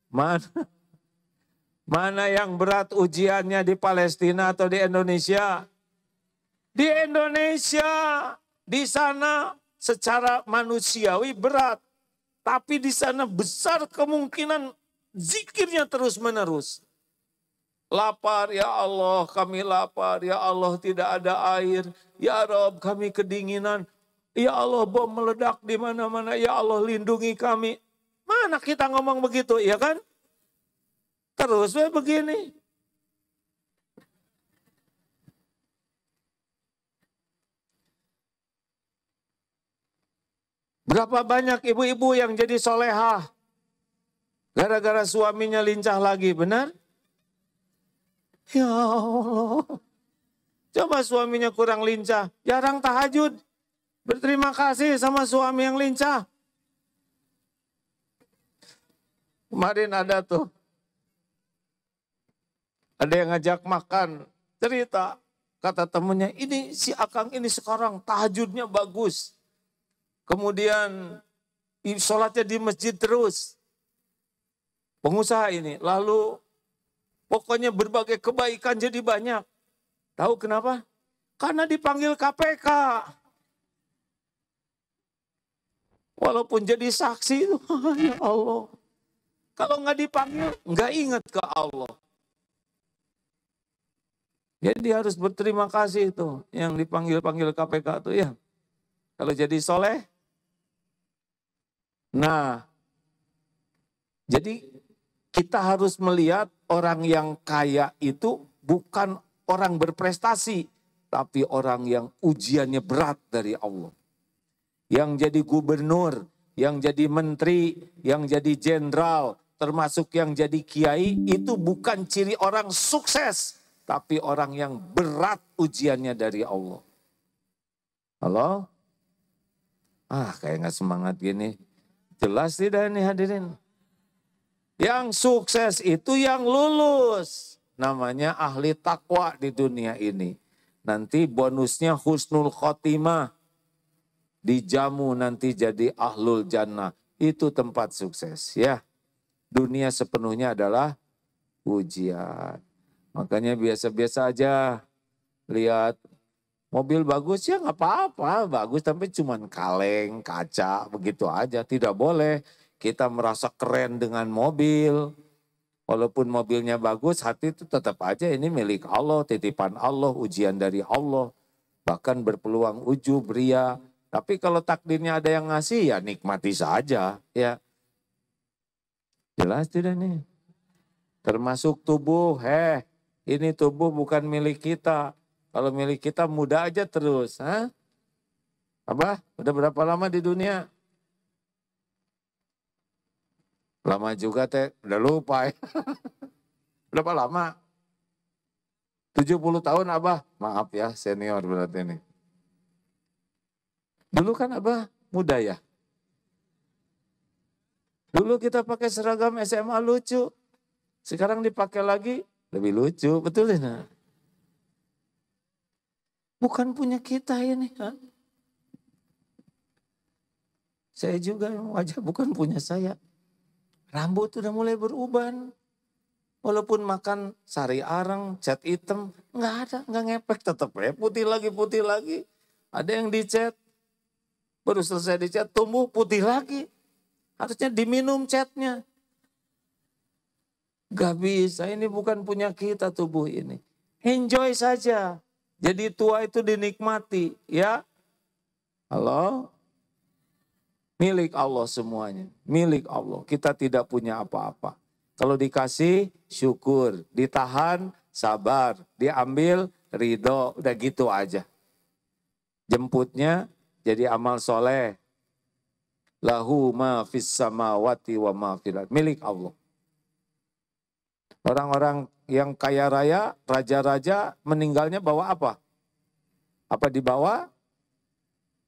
Mana mana yang berat ujiannya di Palestina atau di Indonesia? Di Indonesia, di sana secara manusiawi berat, tapi di sana besar kemungkinan zikirnya terus-menerus. Lapar ya Allah, kami lapar ya Allah, tidak ada air. Ya Rob, kami kedinginan. Ya Allah, bom meledak di mana-mana. Ya Allah, lindungi kami. Mana kita ngomong begitu, ya kan? Terus we begini. Berapa banyak ibu-ibu yang jadi solehah gara-gara suaminya lincah lagi, benar? Ya Allah. Coba suaminya kurang lincah, jarang tahajud. Berterima kasih sama suami yang lincah. Kemarin ada tuh. Ada yang ngajak makan. Cerita. Kata temennya, ini si Akang ini sekarang tahajudnya bagus. Kemudian sholatnya di masjid terus. Pengusaha ini. Lalu pokoknya berbagai kebaikan jadi banyak. Tahu kenapa? Karena dipanggil KPK. Walaupun jadi saksi itu, *laughs* ya Allah. Kalau nggak dipanggil, nggak ingat ke Allah. Jadi harus berterima kasih itu yang dipanggil-panggil KPK itu ya. Kalau jadi soleh, nah jadi kita harus melihat orang yang kaya itu bukan orang berprestasi, tapi orang yang ujiannya berat dari Allah. Yang jadi gubernur, yang jadi menteri, yang jadi jenderal, termasuk yang jadi kiai itu bukan ciri orang sukses, tapi orang yang berat ujiannya dari Allah. Halo? Ah, kayak nggak semangat gini. Jelas tidak nih hadirin? Yang sukses itu yang lulus. Namanya ahli takwa di dunia ini. Nanti bonusnya husnul khotimah. Dijamu nanti jadi ahlul jannah. Itu tempat sukses ya dunia sepenuhnya adalah ujian. Makanya biasa-biasa aja lihat mobil bagus ya nggak apa-apa bagus tapi cuman kaleng kaca begitu aja tidak boleh kita merasa keren dengan mobil walaupun mobilnya bagus hati itu tetap aja ini milik Allah titipan Allah ujian dari Allah bahkan berpeluang ujub ria tapi kalau takdirnya ada yang ngasih ya nikmati saja ya Jelas tidak nih? Termasuk tubuh, heh, ini tubuh bukan milik kita. Kalau milik kita muda aja terus, ha? Apa? Udah berapa lama di dunia? Lama juga teh, udah lupa ya. *laughs* berapa lama? 70 tahun Abah. Maaf ya senior berarti ini. Dulu kan Abah muda ya? Dulu kita pakai seragam SMA lucu. Sekarang dipakai lagi lebih lucu, betul ya? Bukan punya kita ini kan. Saya juga wajah bukan punya saya. Rambut udah mulai beruban. Walaupun makan sari arang, cat hitam, nggak ada, nggak ngepek tetap ya. Putih lagi, putih lagi. Ada yang dicat, baru selesai dicat, tumbuh putih lagi. Harusnya diminum catnya. Gak bisa, ini bukan punya kita tubuh ini. Enjoy saja. Jadi tua itu dinikmati, ya. Halo? Milik Allah semuanya, milik Allah. Kita tidak punya apa-apa. Kalau dikasih, syukur. Ditahan, sabar. Diambil, ridho. Udah gitu aja. Jemputnya jadi amal soleh lahu ma fis samawati wa ma fil milik Allah. Orang-orang yang kaya raya, raja-raja meninggalnya bawa apa? Apa dibawa?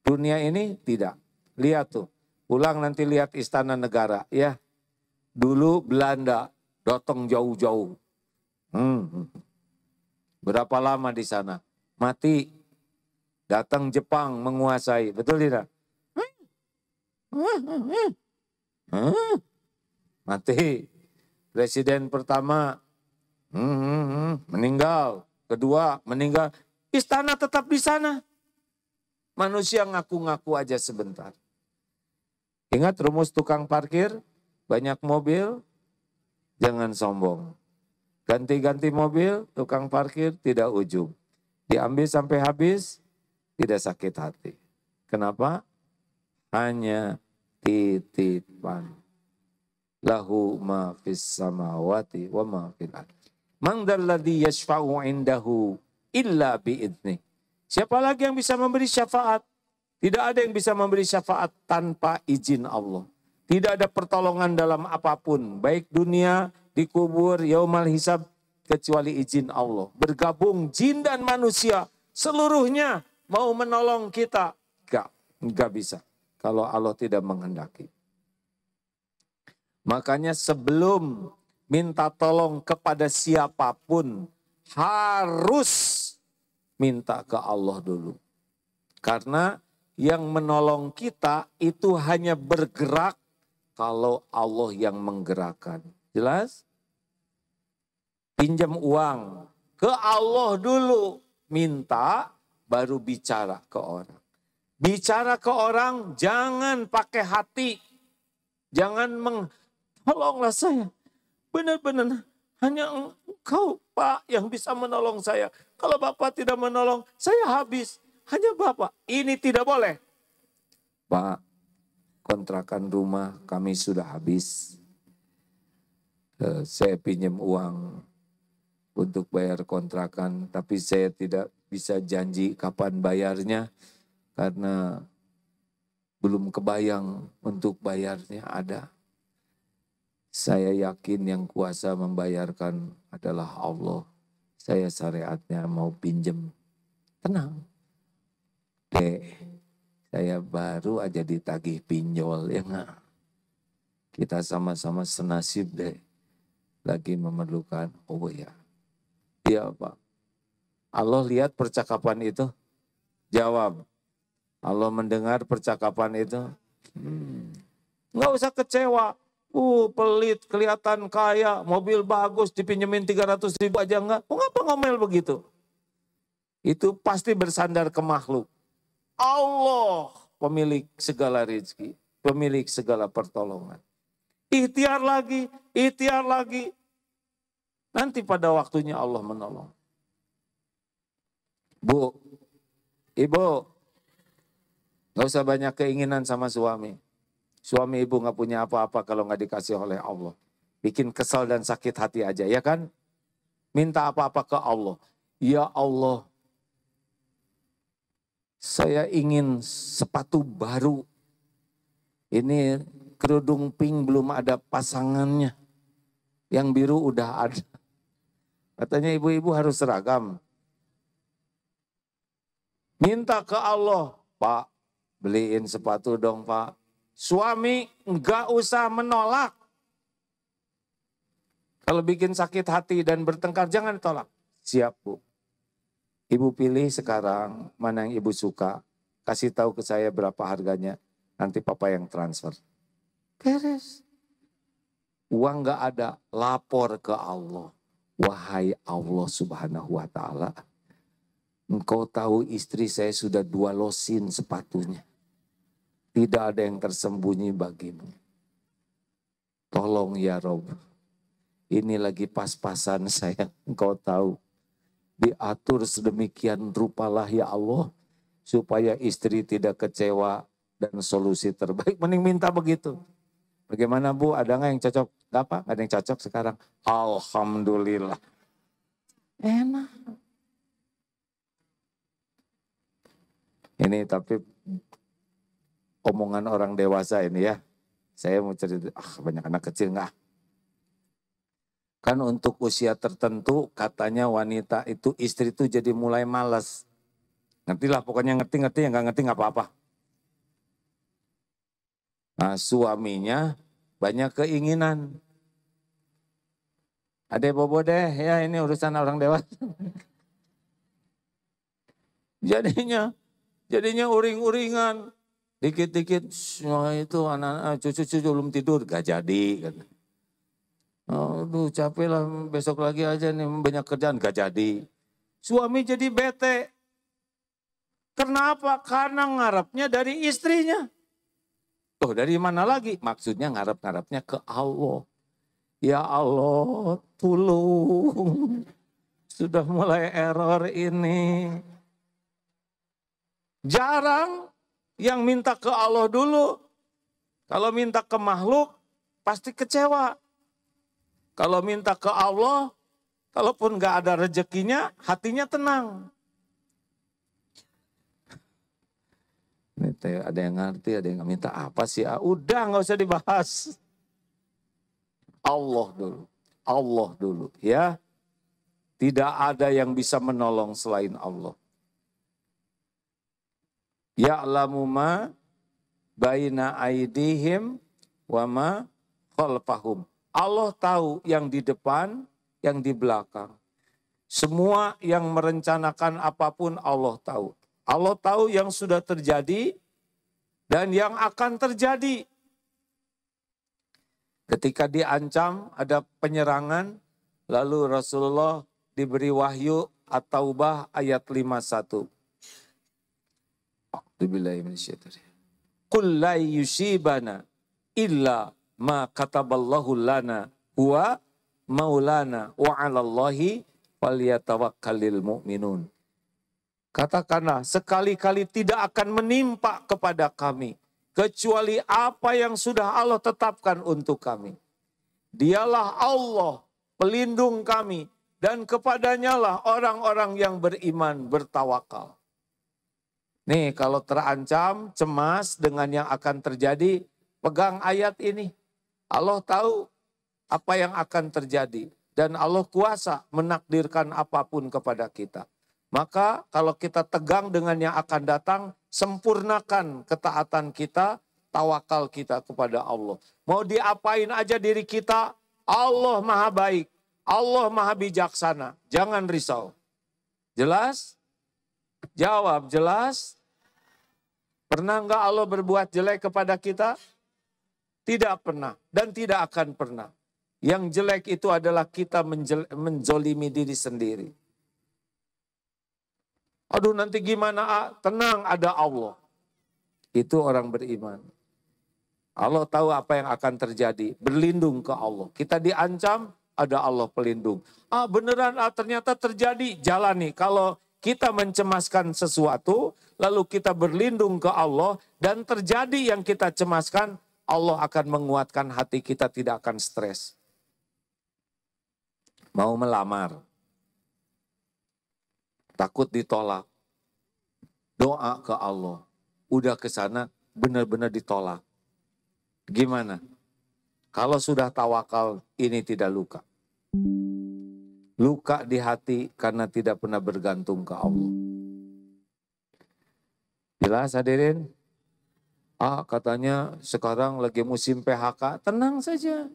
Dunia ini tidak. Lihat tuh, pulang nanti lihat istana negara ya. Dulu Belanda datang jauh-jauh. Hmm, hmm. Berapa lama di sana? Mati. Datang Jepang menguasai, betul tidak? Hmm, hmm, hmm. Mati. Presiden pertama meninggal. Kedua meninggal. Istana tetap di sana. Manusia ngaku-ngaku aja sebentar. Ingat rumus tukang parkir, banyak mobil, jangan sombong. Ganti-ganti mobil, tukang parkir tidak ujung. Diambil sampai habis, tidak sakit hati. Kenapa? Hanya titipan lahu ma fis samawati wa ma fil ardi. Man dalladhi yashfa'u indahu illa idzni Siapa lagi yang bisa memberi syafaat? Tidak ada yang bisa memberi syafaat tanpa izin Allah. Tidak ada pertolongan dalam apapun, baik dunia, di kubur, yaumal hisab, kecuali izin Allah. Bergabung jin dan manusia seluruhnya mau menolong kita. Enggak, enggak bisa kalau Allah tidak menghendaki. Makanya sebelum minta tolong kepada siapapun harus minta ke Allah dulu. Karena yang menolong kita itu hanya bergerak kalau Allah yang menggerakkan. Jelas? Pinjam uang ke Allah dulu, minta baru bicara ke orang. Bicara ke orang jangan pakai hati. Jangan meng tolonglah saya. Benar-benar hanya engkau Pak yang bisa menolong saya. Kalau Bapak tidak menolong, saya habis. Hanya Bapak. Ini tidak boleh. Pak, kontrakan rumah kami sudah habis. Eh, saya pinjam uang untuk bayar kontrakan, tapi saya tidak bisa janji kapan bayarnya karena belum kebayang untuk bayarnya ada. Saya yakin yang kuasa membayarkan adalah Allah. Saya syariatnya mau pinjem. Tenang. Dek, saya baru aja ditagih pinjol ya enggak. Kita sama-sama senasib deh. Lagi memerlukan, oh ya. Iya Pak. Allah lihat percakapan itu. Jawab, Allah mendengar percakapan itu. Hmm. usah kecewa. Uh, pelit, kelihatan kaya, mobil bagus, dipinjemin 300 ribu aja enggak. Mengapa oh, ngapa ngomel begitu? Itu pasti bersandar ke makhluk. Allah pemilik segala rezeki, pemilik segala pertolongan. Ikhtiar lagi, ikhtiar lagi. Nanti pada waktunya Allah menolong. Bu, ibu, Gak usah banyak keinginan sama suami. Suami ibu gak punya apa-apa kalau gak dikasih oleh Allah. Bikin kesal dan sakit hati aja, ya kan? Minta apa-apa ke Allah. Ya Allah, saya ingin sepatu baru. Ini kerudung pink belum ada pasangannya. Yang biru udah ada. Katanya ibu-ibu harus seragam. Minta ke Allah, Pak, Beliin sepatu dong pak. Suami nggak usah menolak. Kalau bikin sakit hati dan bertengkar jangan tolak Siap bu. Ibu pilih sekarang mana yang ibu suka. Kasih tahu ke saya berapa harganya. Nanti papa yang transfer. Beres. Uang nggak ada, lapor ke Allah. Wahai Allah subhanahu wa ta'ala. Engkau tahu istri saya sudah dua losin sepatunya. Tidak ada yang tersembunyi bagimu. Tolong ya Rob. Ini lagi pas-pasan *laughs* saya. Engkau tahu. Diatur sedemikian rupalah ya Allah. Supaya istri tidak kecewa dan solusi terbaik. Mending minta begitu. Bagaimana Bu, ada nggak yang cocok? Gak apa, gak ada yang cocok sekarang. Alhamdulillah. Enak. Ini tapi omongan orang dewasa ini ya. Saya mau cerita, ah banyak anak kecil enggak. Kan untuk usia tertentu katanya wanita itu istri itu jadi mulai malas. lah pokoknya ngerti-ngerti yang nggak ngerti enggak apa-apa. Nah, suaminya banyak keinginan. Ada bobo deh, ya ini urusan orang dewasa. *laughs* jadinya, jadinya uring-uringan, Dikit-dikit semua itu anak-anak eh, cucu-cucu belum tidur, gak jadi. Oh, aduh capek lah besok lagi aja nih banyak kerjaan gak jadi. Suami jadi bete. Kenapa? Karena ngarepnya dari istrinya. Oh dari mana lagi? Maksudnya ngarep-ngarepnya ke Allah. Ya Allah tolong. Sudah mulai error ini. Jarang yang minta ke Allah dulu. Kalau minta ke makhluk, pasti kecewa. Kalau minta ke Allah, kalaupun gak ada rezekinya, hatinya tenang. ada yang ngerti, ada yang minta apa sih? Ah, udah gak usah dibahas. Allah dulu, Allah dulu, ya. Tidak ada yang bisa menolong selain Allah. Ya'lamu ma baina aidihim wa ma khalfahum. Allah tahu yang di depan, yang di belakang. Semua yang merencanakan apapun Allah tahu. Allah tahu yang sudah terjadi dan yang akan terjadi. Ketika diancam ada penyerangan, lalu Rasulullah diberi wahyu At-Taubah ayat 51. Qul la yusibana illa ma lana huwa maulana wa 'alallahi falyatawakkalil mu'minun. Katakanlah sekali-kali tidak akan menimpa kepada kami kecuali apa yang sudah Allah tetapkan untuk kami. Dialah Allah pelindung kami dan kepadanya lah orang-orang yang beriman bertawakal. Nih kalau terancam, cemas dengan yang akan terjadi, pegang ayat ini. Allah tahu apa yang akan terjadi. Dan Allah kuasa menakdirkan apapun kepada kita. Maka kalau kita tegang dengan yang akan datang, sempurnakan ketaatan kita, tawakal kita kepada Allah. Mau diapain aja diri kita, Allah maha baik, Allah maha bijaksana. Jangan risau. Jelas? Jawab jelas. Pernah nggak Allah berbuat jelek kepada kita? Tidak pernah dan tidak akan pernah. Yang jelek itu adalah kita menjolimi diri sendiri. Aduh nanti gimana ah? Tenang ada Allah. Itu orang beriman. Allah tahu apa yang akan terjadi. Berlindung ke Allah. Kita diancam, ada Allah pelindung. Ah beneran ah ternyata terjadi, jalani. Kalau kita mencemaskan sesuatu, lalu kita berlindung ke Allah, dan terjadi yang kita cemaskan, Allah akan menguatkan hati kita, tidak akan stres. Mau melamar, takut ditolak, doa ke Allah, udah ke sana benar-benar ditolak. Gimana? Kalau sudah tawakal, ini tidak luka luka di hati karena tidak pernah bergantung ke Allah. Jelas hadirin? Ah katanya sekarang lagi musim PHK, tenang saja.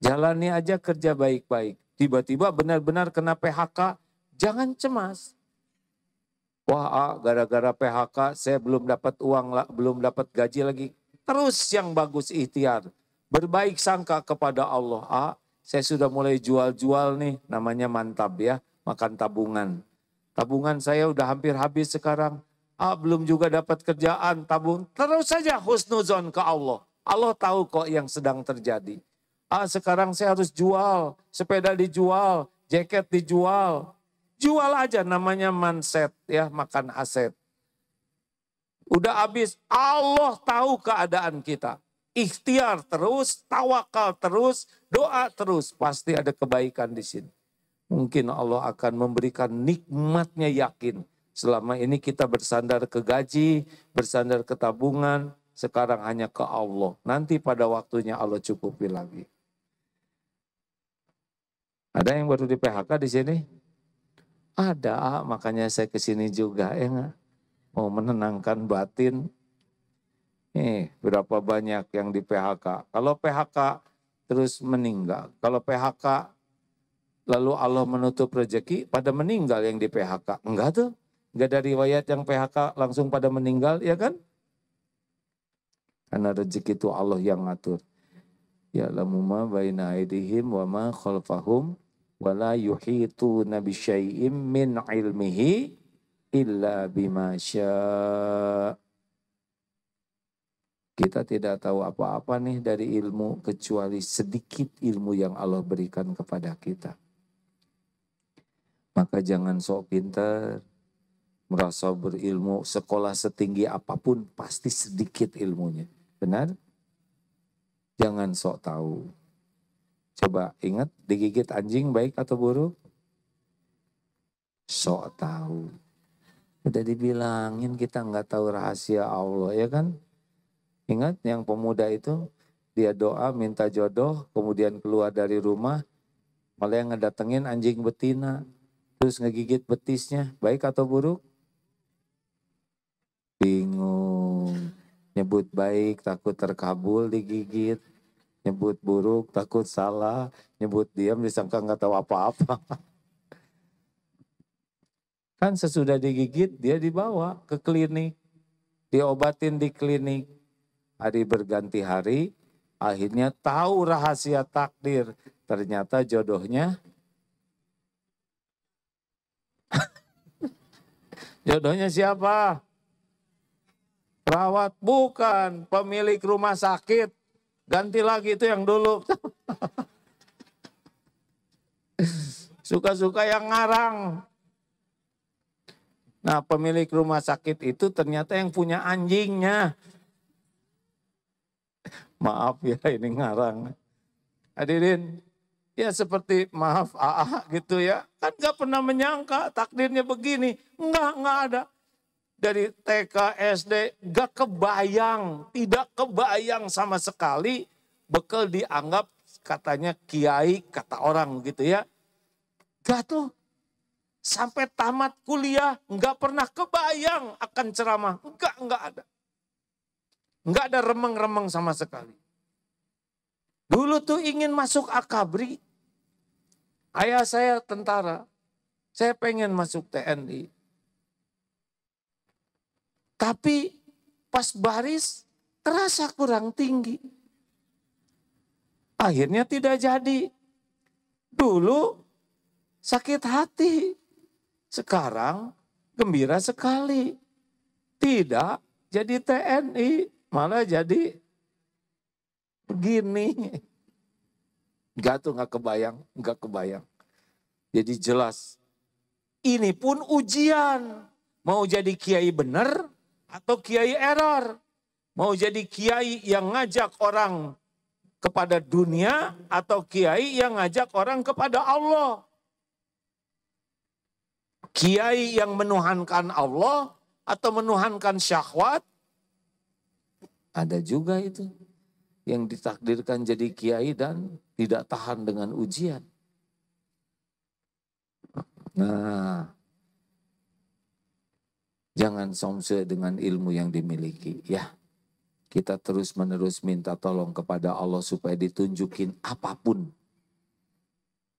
Jalani aja kerja baik-baik. Tiba-tiba benar-benar kena PHK, jangan cemas. Wah, ah, gara-gara PHK saya belum dapat uang, belum dapat gaji lagi. Terus yang bagus ikhtiar. Berbaik sangka kepada Allah. Ah, saya sudah mulai jual-jual nih, namanya mantap ya, makan tabungan. Tabungan saya udah hampir habis sekarang. Ah, belum juga dapat kerjaan, tabung. Terus saja husnuzon ke Allah. Allah tahu kok yang sedang terjadi. Ah, sekarang saya harus jual, sepeda dijual, jaket dijual. Jual aja namanya manset ya, makan aset. Udah habis, Allah tahu keadaan kita ikhtiar terus, tawakal terus, doa terus. Pasti ada kebaikan di sini. Mungkin Allah akan memberikan nikmatnya yakin. Selama ini kita bersandar ke gaji, bersandar ke tabungan, sekarang hanya ke Allah. Nanti pada waktunya Allah cukupi lagi. Ada yang baru di PHK di sini? Ada, makanya saya ke sini juga ya Mau menenangkan batin, nih berapa banyak yang di PHK? Kalau PHK terus meninggal, kalau PHK lalu Allah menutup rezeki pada meninggal yang di PHK. Enggak tuh. Enggak dari riwayat yang PHK langsung pada meninggal, ya kan? Karena rezeki itu Allah yang ngatur. Ya lamumma baina aidihim wa ma khalfahum wa la yuhitu nabi syai'im min ilmihi illa bima syaa. Kita tidak tahu apa-apa nih dari ilmu kecuali sedikit ilmu yang Allah berikan kepada kita. Maka jangan sok pinter merasa berilmu, sekolah setinggi apapun pasti sedikit ilmunya. Benar? Jangan sok tahu. Coba ingat digigit anjing baik atau buruk? Sok tahu. Udah dibilangin kita nggak tahu rahasia Allah ya kan? Ingat yang pemuda itu dia doa minta jodoh, kemudian keluar dari rumah, malah yang ngedatengin anjing betina, terus ngegigit betisnya, baik atau buruk? Bingung, nyebut baik takut terkabul digigit, nyebut buruk takut salah, nyebut diam disangka nggak tahu apa-apa. *laughs* Kan sesudah digigit dia dibawa ke klinik, diobatin di klinik hari berganti hari, akhirnya tahu rahasia takdir. Ternyata jodohnya *laughs* Jodohnya siapa? Perawat bukan, pemilik rumah sakit. Ganti lagi itu yang dulu. *laughs* Suka-suka yang ngarang. Nah, pemilik rumah sakit itu ternyata yang punya anjingnya. Maaf ya ini ngarang. Hadirin, ya seperti maaf AA ah, ah, gitu ya. Kan gak pernah menyangka takdirnya begini. Enggak, enggak ada. Dari TK, SD, gak kebayang. Tidak kebayang sama sekali. Bekal dianggap katanya kiai, kata orang gitu ya. Gak tuh. Sampai tamat kuliah, nggak pernah kebayang akan ceramah. Enggak, enggak ada. Nggak ada remeng-remeng sama sekali. Dulu tuh ingin masuk akabri. Ayah saya tentara. Saya pengen masuk TNI. Tapi pas baris terasa kurang tinggi. Akhirnya tidak jadi. Dulu sakit hati. Sekarang gembira sekali. Tidak jadi TNI malah jadi begini. Enggak tuh enggak kebayang, enggak kebayang. Jadi jelas ini pun ujian. Mau jadi kiai benar atau kiai error. Mau jadi kiai yang ngajak orang kepada dunia atau kiai yang ngajak orang kepada Allah. Kiai yang menuhankan Allah atau menuhankan syahwat ada juga itu yang ditakdirkan jadi kiai dan tidak tahan dengan ujian. Nah, jangan somse dengan ilmu yang dimiliki ya. Kita terus-menerus minta tolong kepada Allah supaya ditunjukin apapun.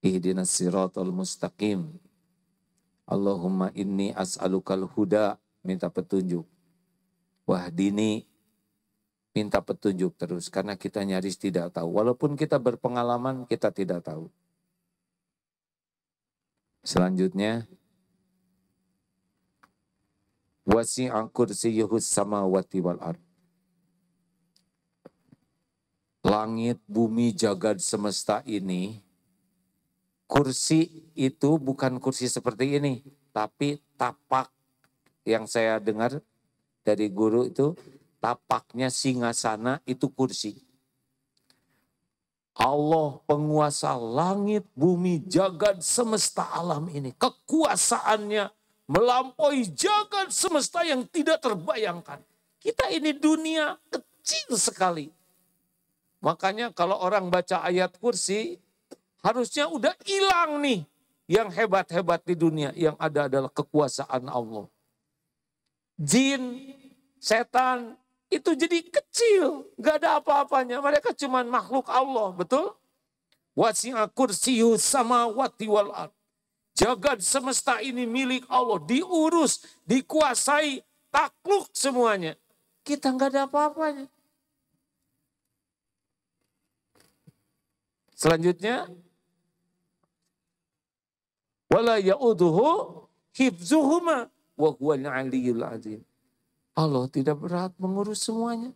Ihdinas siratal mustaqim. Allahumma inni as'alukal huda. Minta petunjuk. Wahdini minta petunjuk terus karena kita nyaris tidak tahu. Walaupun kita berpengalaman, kita tidak tahu. Selanjutnya, wasi'a kursiyuhus samawati wal ard. Langit, bumi, jagad semesta ini, kursi itu bukan kursi seperti ini, tapi tapak yang saya dengar dari guru itu tapaknya singa sana itu kursi. Allah penguasa langit, bumi, jagad semesta alam ini. Kekuasaannya melampaui jagad semesta yang tidak terbayangkan. Kita ini dunia kecil sekali. Makanya kalau orang baca ayat kursi, harusnya udah hilang nih. Yang hebat-hebat di dunia, yang ada adalah kekuasaan Allah. Jin, setan, itu jadi kecil, gak ada apa-apanya. Mereka cuma makhluk Allah, betul? Wasi'a kursiyu sama wati wal ar. Jagad semesta ini milik Allah, diurus, dikuasai, takluk semuanya. Kita gak ada apa-apanya. Selanjutnya, wala ya'uduhu hibzuhuma wa huwal aliyyul azim. Allah tidak berat mengurus semuanya.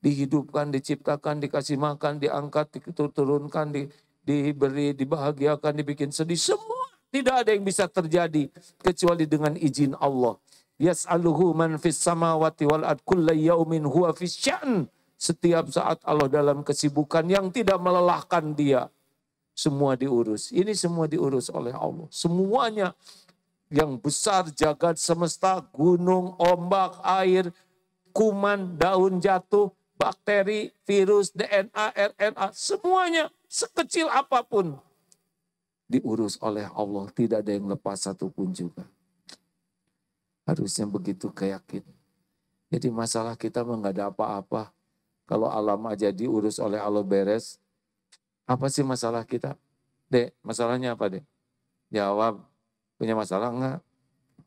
Dihidupkan, diciptakan, dikasih makan, diangkat, diturunkan, di, diberi, dibahagiakan, dibikin sedih. Semua tidak ada yang bisa terjadi kecuali dengan izin Allah. Yas'aluhu man fis samawati wal ad kulla yaumin huwa fis Setiap saat Allah dalam kesibukan yang tidak melelahkan dia. Semua diurus. Ini semua diurus oleh Allah. Semuanya yang besar jagat semesta, gunung, ombak, air, kuman, daun jatuh, bakteri, virus, DNA, RNA, semuanya sekecil apapun diurus oleh Allah. Tidak ada yang lepas satupun juga. Harusnya begitu keyakin. Jadi masalah kita nggak ada apa-apa. Kalau alam aja diurus oleh Allah beres, apa sih masalah kita? Dek, masalahnya apa dek? Jawab, Punya masalah enggak?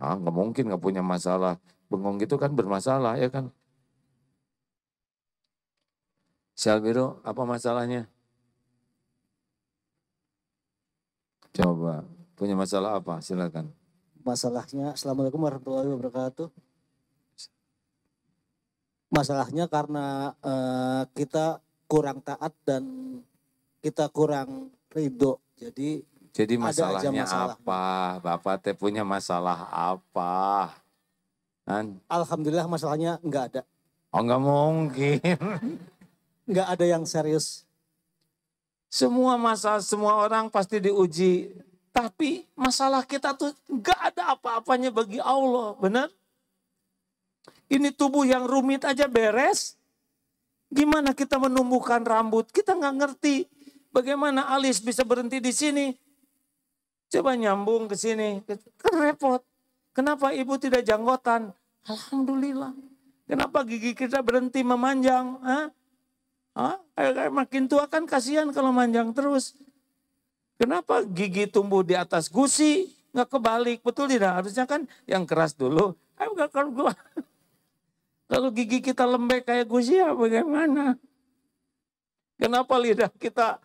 Ah, nggak mungkin nggak punya masalah. Bengong gitu kan bermasalah ya kan? Si Albiro, apa masalahnya? Coba, punya masalah apa? Silakan. Masalahnya, Assalamualaikum warahmatullahi wabarakatuh. Masalahnya karena uh, kita kurang taat dan kita kurang ridho. Jadi jadi masalahnya masalah. apa? Bapak teh punya masalah apa? Han? Alhamdulillah masalahnya nggak ada. Oh nggak mungkin. *laughs* nggak ada yang serius. Semua masalah semua orang pasti diuji. Tapi masalah kita tuh nggak ada apa-apanya bagi Allah, benar? Ini tubuh yang rumit aja beres. Gimana kita menumbuhkan rambut? Kita nggak ngerti bagaimana alis bisa berhenti di sini Coba nyambung ke sini. Kan repot. Kenapa ibu tidak janggotan? Alhamdulillah. Kenapa gigi kita berhenti memanjang? Hah? Hah? Makin tua kan kasihan kalau manjang terus. Kenapa gigi tumbuh di atas gusi? Nggak kebalik, betul tidak? Harusnya kan yang keras dulu. Ayo kan nggak kalau *laughs* gua. Kalau gigi kita lembek kayak gusi ya bagaimana? Kenapa lidah kita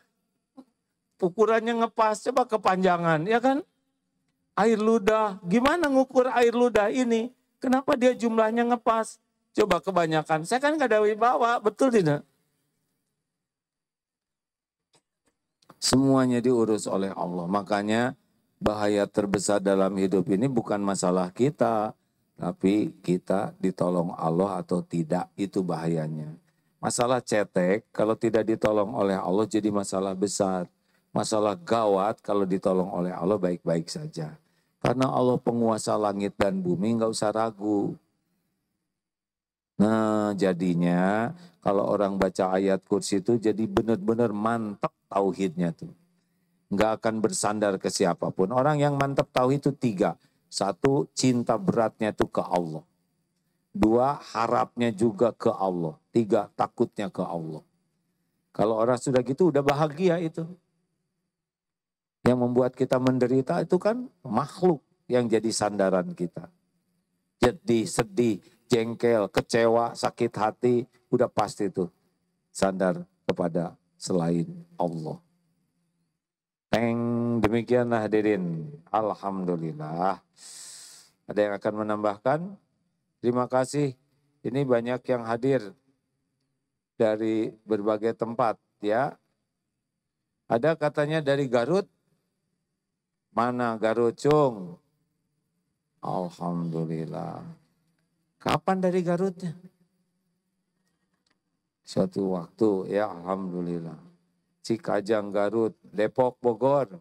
ukurannya ngepas, coba kepanjangan, ya kan? Air ludah, gimana ngukur air ludah ini? Kenapa dia jumlahnya ngepas? Coba kebanyakan. Saya kan gak ada wibawa, betul tidak? Semuanya diurus oleh Allah. Makanya bahaya terbesar dalam hidup ini bukan masalah kita, tapi kita ditolong Allah atau tidak itu bahayanya. Masalah cetek kalau tidak ditolong oleh Allah jadi masalah besar masalah gawat kalau ditolong oleh Allah baik-baik saja. Karena Allah penguasa langit dan bumi nggak usah ragu. Nah jadinya kalau orang baca ayat kursi itu jadi benar-benar mantap tauhidnya tuh. Nggak akan bersandar ke siapapun. Orang yang mantap tauhid itu tiga. Satu, cinta beratnya itu ke Allah. Dua, harapnya juga ke Allah. Tiga, takutnya ke Allah. Kalau orang sudah gitu udah bahagia itu. Yang membuat kita menderita itu kan makhluk yang jadi sandaran kita. Jadi sedih, jengkel, kecewa, sakit hati, udah pasti itu sandar kepada selain Allah. Teng, demikian hadirin. Alhamdulillah. Ada yang akan menambahkan? Terima kasih. Ini banyak yang hadir dari berbagai tempat ya. Ada katanya dari Garut, Mana Garucung? Alhamdulillah. Kapan dari Garutnya? Suatu waktu ya Alhamdulillah. Cikajang Garut, Depok, Bogor.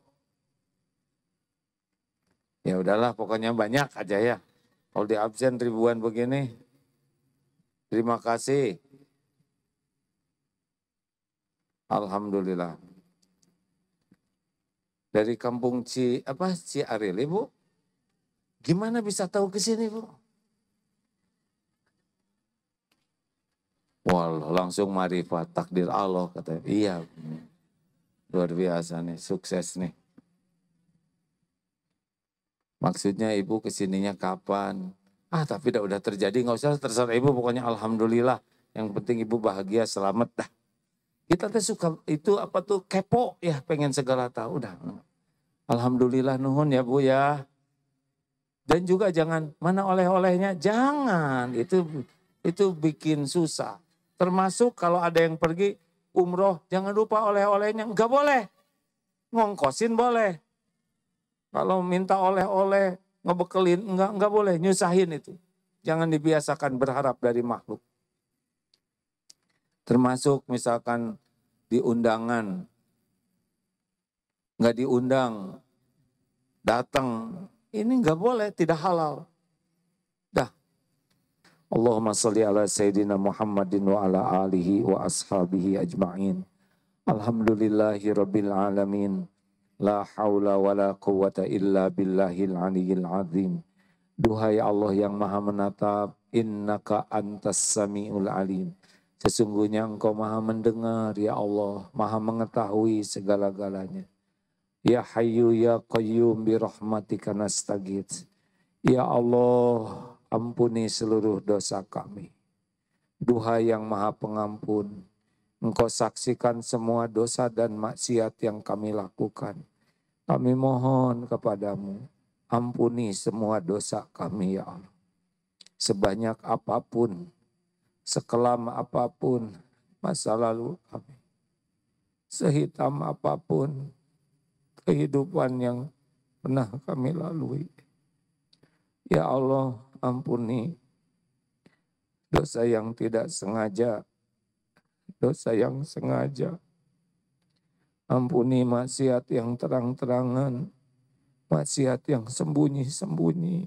Ya udahlah pokoknya banyak aja ya. Kalau di absen ribuan begini. Terima kasih. Alhamdulillah dari kampung C apa C Ciarele, Bu? Gimana bisa tahu ke sini, Bu? Wah, langsung marifat takdir Allah kata, Iya. Luar biasa nih, sukses nih. Maksudnya ibu kesininya kapan? Ah, tapi udah terjadi, nggak usah terserah ibu. Pokoknya alhamdulillah. Yang penting ibu bahagia, selamat dah. Kita tuh suka itu apa tuh kepo ya pengen segala tahu. Udah. Alhamdulillah nuhun ya Bu ya. Dan juga jangan mana oleh-olehnya jangan itu itu bikin susah. Termasuk kalau ada yang pergi umroh jangan lupa oleh-olehnya nggak boleh. Ngongkosin boleh. Kalau minta oleh-oleh ngebekelin nggak nggak boleh nyusahin itu. Jangan dibiasakan berharap dari makhluk. Termasuk misalkan di undangan, nggak diundang, datang, ini nggak boleh, tidak halal. Dah. Allahumma sholli ala Sayyidina Muhammadin wa ala alihi wa ashabihi ajma'in. Alhamdulillahi rabbil alamin. La haula wa la quwata illa billahil aliyil azim. Duhai Allah yang maha menatap, innaka antas sami'ul alim. Sesungguhnya engkau maha mendengar, ya Allah, maha mengetahui segala-galanya. Ya Hayu, Ya Qayyum bi nastagid. Ya Allah, ampuni seluruh dosa kami. Duha yang maha pengampun, engkau saksikan semua dosa dan maksiat yang kami lakukan. Kami mohon kepadamu, ampuni semua dosa kami ya Allah. Sebanyak apapun sekelam apapun masa lalu kami. Sehitam apapun kehidupan yang pernah kami lalui. Ya Allah, ampuni dosa yang tidak sengaja, dosa yang sengaja. Ampuni maksiat yang terang-terangan, maksiat yang sembunyi-sembunyi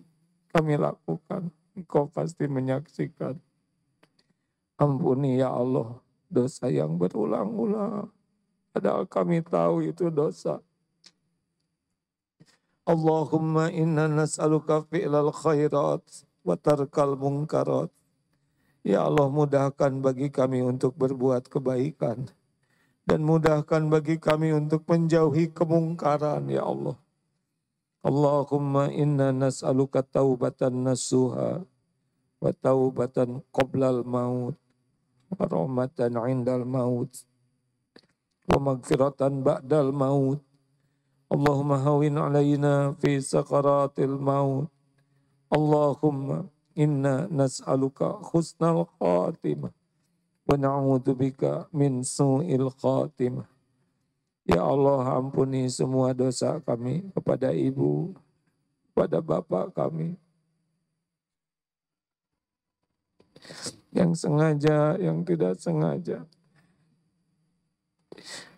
kami lakukan. Engkau pasti menyaksikan. Ampuni ya Allah dosa yang berulang-ulang. Padahal kami tahu itu dosa. Allahumma inna nas'aluka fi'lal khairat wa tarkal mungkarat Ya Allah mudahkan bagi kami untuk berbuat kebaikan. Dan mudahkan bagi kami untuk menjauhi kemungkaran ya Allah. Allahumma inna nas'aluka taubatan nasuha wa taubatan qoblal maut indal maut ba'dal maut Allahumma fi sakaratil maut Allahumma inna bika min Ya Allah ampuni semua dosa kami kepada ibu, kepada bapak kami yang sengaja, yang tidak sengaja.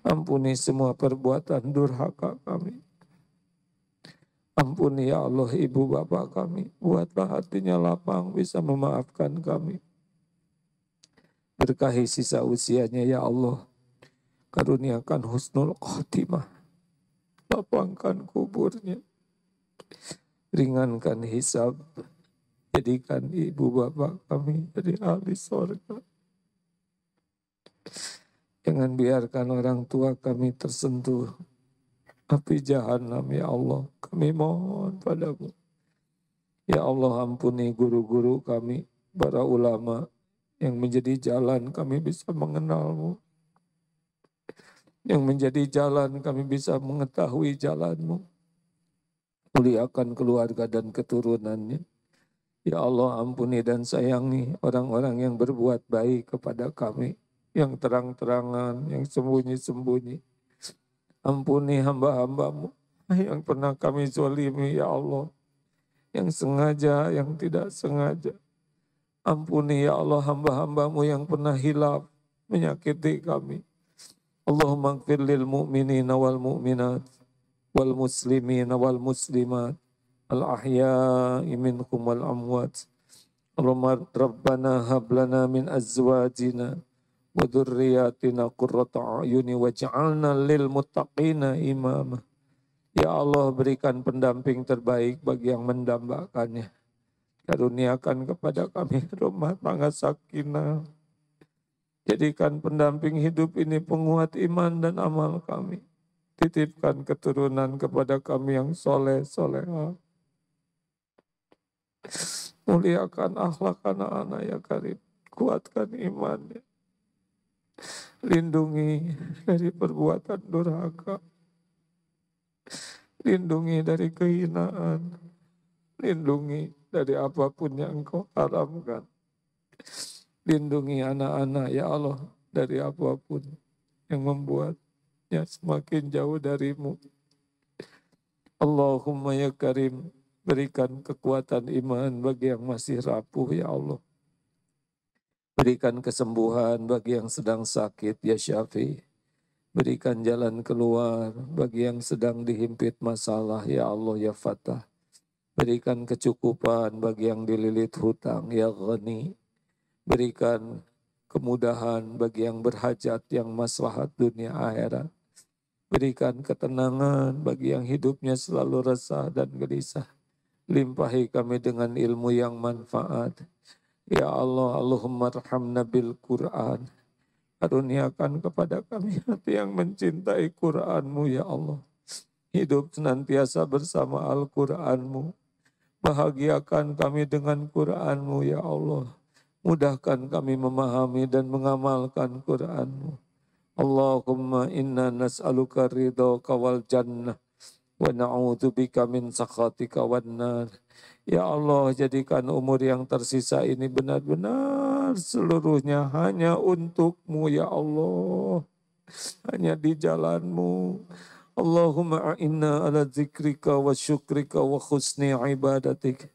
Ampuni semua perbuatan durhaka kami. Ampuni ya Allah ibu bapak kami. Buatlah hatinya lapang bisa memaafkan kami. Berkahi sisa usianya ya Allah. Karuniakan husnul khotimah. Lapangkan kuburnya. Ringankan hisab Jadikan ibu bapak kami jadi ahli sorga. Jangan biarkan orang tua kami tersentuh api jahanam ya Allah. Kami mohon padamu. Ya Allah ampuni guru-guru kami, para ulama yang menjadi jalan kami bisa mengenalmu. Yang menjadi jalan kami bisa mengetahui jalanmu. Muliakan keluarga dan keturunannya Ya Allah ampuni dan sayangi orang-orang yang berbuat baik kepada kami, yang terang-terangan, yang sembunyi-sembunyi. Ampuni hamba-hambamu yang pernah kami zolimi, ya Allah. Yang sengaja, yang tidak sengaja. Ampuni ya Allah hamba-hambamu yang pernah hilaf, menyakiti kami. Allahumma gfir lil mu'minina wal mu'minat, wal muslimina wal muslimat, Al الأحياء amwat hablana min azwajina لنا من أزواجنا وذرياتنا قرة waj'alna lil mutakina imama Ya Allah berikan pendamping terbaik bagi yang mendambakannya. Karuniakan kepada kami rumah tangga sakinah. Jadikan pendamping hidup ini penguat iman dan amal kami. Titipkan keturunan kepada kami yang soleh-soleha Muliakan akhlak anak-anak ya karim. Kuatkan imannya. Lindungi dari perbuatan durhaka. Lindungi dari kehinaan. Lindungi dari apapun yang engkau haramkan. Lindungi anak-anak ya Allah dari apapun yang membuatnya semakin jauh darimu. Allahumma ya karim Berikan kekuatan iman bagi yang masih rapuh, ya Allah. Berikan kesembuhan bagi yang sedang sakit, ya Syafi. Berikan jalan keluar bagi yang sedang dihimpit masalah, ya Allah, ya Fatah. Berikan kecukupan bagi yang dililit hutang, ya Ghani. Berikan kemudahan bagi yang berhajat, yang maslahat dunia akhirat. Berikan ketenangan bagi yang hidupnya selalu resah dan gelisah. Limpahi kami dengan ilmu yang manfaat. Ya Allah, Allahumma rahamna bil Qur'an. Karuniakan kepada kami hati yang mencintai Qur'anmu, ya Allah. Hidup senantiasa bersama Al-Qur'anmu. Bahagiakan kami dengan Qur'anmu, ya Allah. Mudahkan kami memahami dan mengamalkan Qur'anmu. Allahumma inna nas'aluka ridho kawal jannah wa bika min sakhatika wan Ya Allah, jadikan umur yang tersisa ini benar-benar seluruhnya hanya untukmu ya Allah. Hanya di jalanmu. Allahumma a'inna ala zikrika wa syukrika wa khusni ibadatik.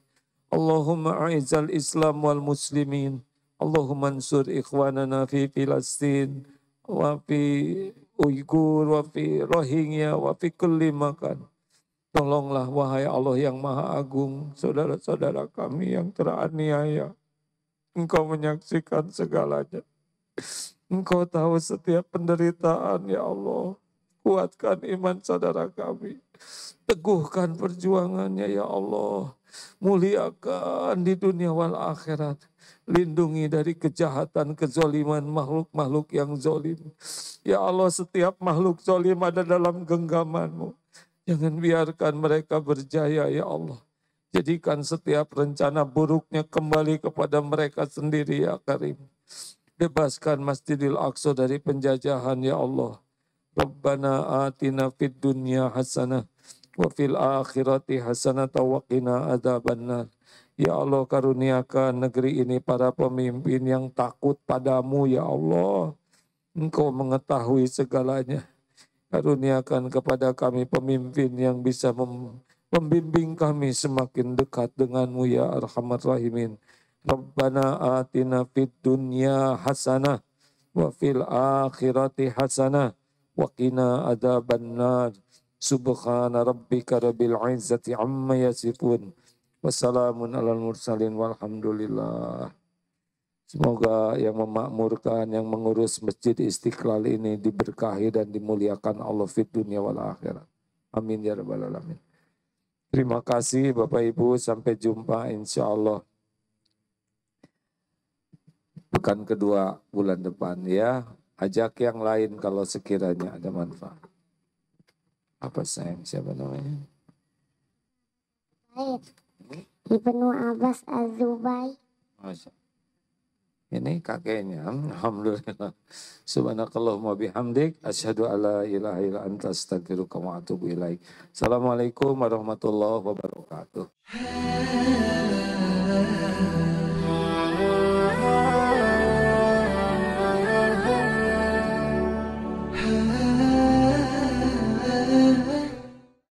Allahumma aizal Islam wal muslimin. Allahumma ansur ikhwanana fi Filastin wa fi Uyghur wa fi Rohingya wa fi kulli makan. Tolonglah wahai Allah yang maha agung, saudara-saudara kami yang teraniaya. Engkau menyaksikan segalanya. Engkau tahu setiap penderitaan ya Allah. Kuatkan iman saudara kami. Teguhkan perjuangannya ya Allah. Muliakan di dunia wal akhirat. Lindungi dari kejahatan, kezoliman makhluk-makhluk yang zolim. Ya Allah setiap makhluk zolim ada dalam genggamanmu. Jangan biarkan mereka berjaya ya Allah. Jadikan setiap rencana buruknya kembali kepada mereka sendiri ya Karim. Bebaskan Masjidil Aqsa dari penjajahan ya Allah. Rabbana atina fid dunya hasanah wa fil akhirati hasanah tawakina qina Ya Allah karuniakan negeri ini para pemimpin yang takut padamu ya Allah. Engkau mengetahui segalanya. Karuniakan kepada kami pemimpin yang bisa mem membimbing kami semakin dekat denganmu ya Arhamar Rahimin. Rabbana atina fid dunya hasanah wa fil akhirati hasanah wa qina adzabannar. Subhana rabbika rabbil izzati amma yasifun. Wassalamun alal mursalin walhamdulillah. Semoga yang memakmurkan, yang mengurus masjid istiqlal ini diberkahi dan dimuliakan Allah fit dunia wal akhirat. Amin ya rabbal alamin. Terima kasih Bapak Ibu, sampai jumpa insya Allah. Pekan kedua bulan depan ya, ajak yang lain kalau sekiranya ada manfaat. Apa sayang, siapa namanya? Baik. Ibnu Abbas Az-Zubai. Masya ini kakeknya alhamdulillah subhanakallahumma bihamdik asyhadu alla ilaha illa anta astaghfiruka wa atubu ilaik assalamualaikum warahmatullahi wabarakatuh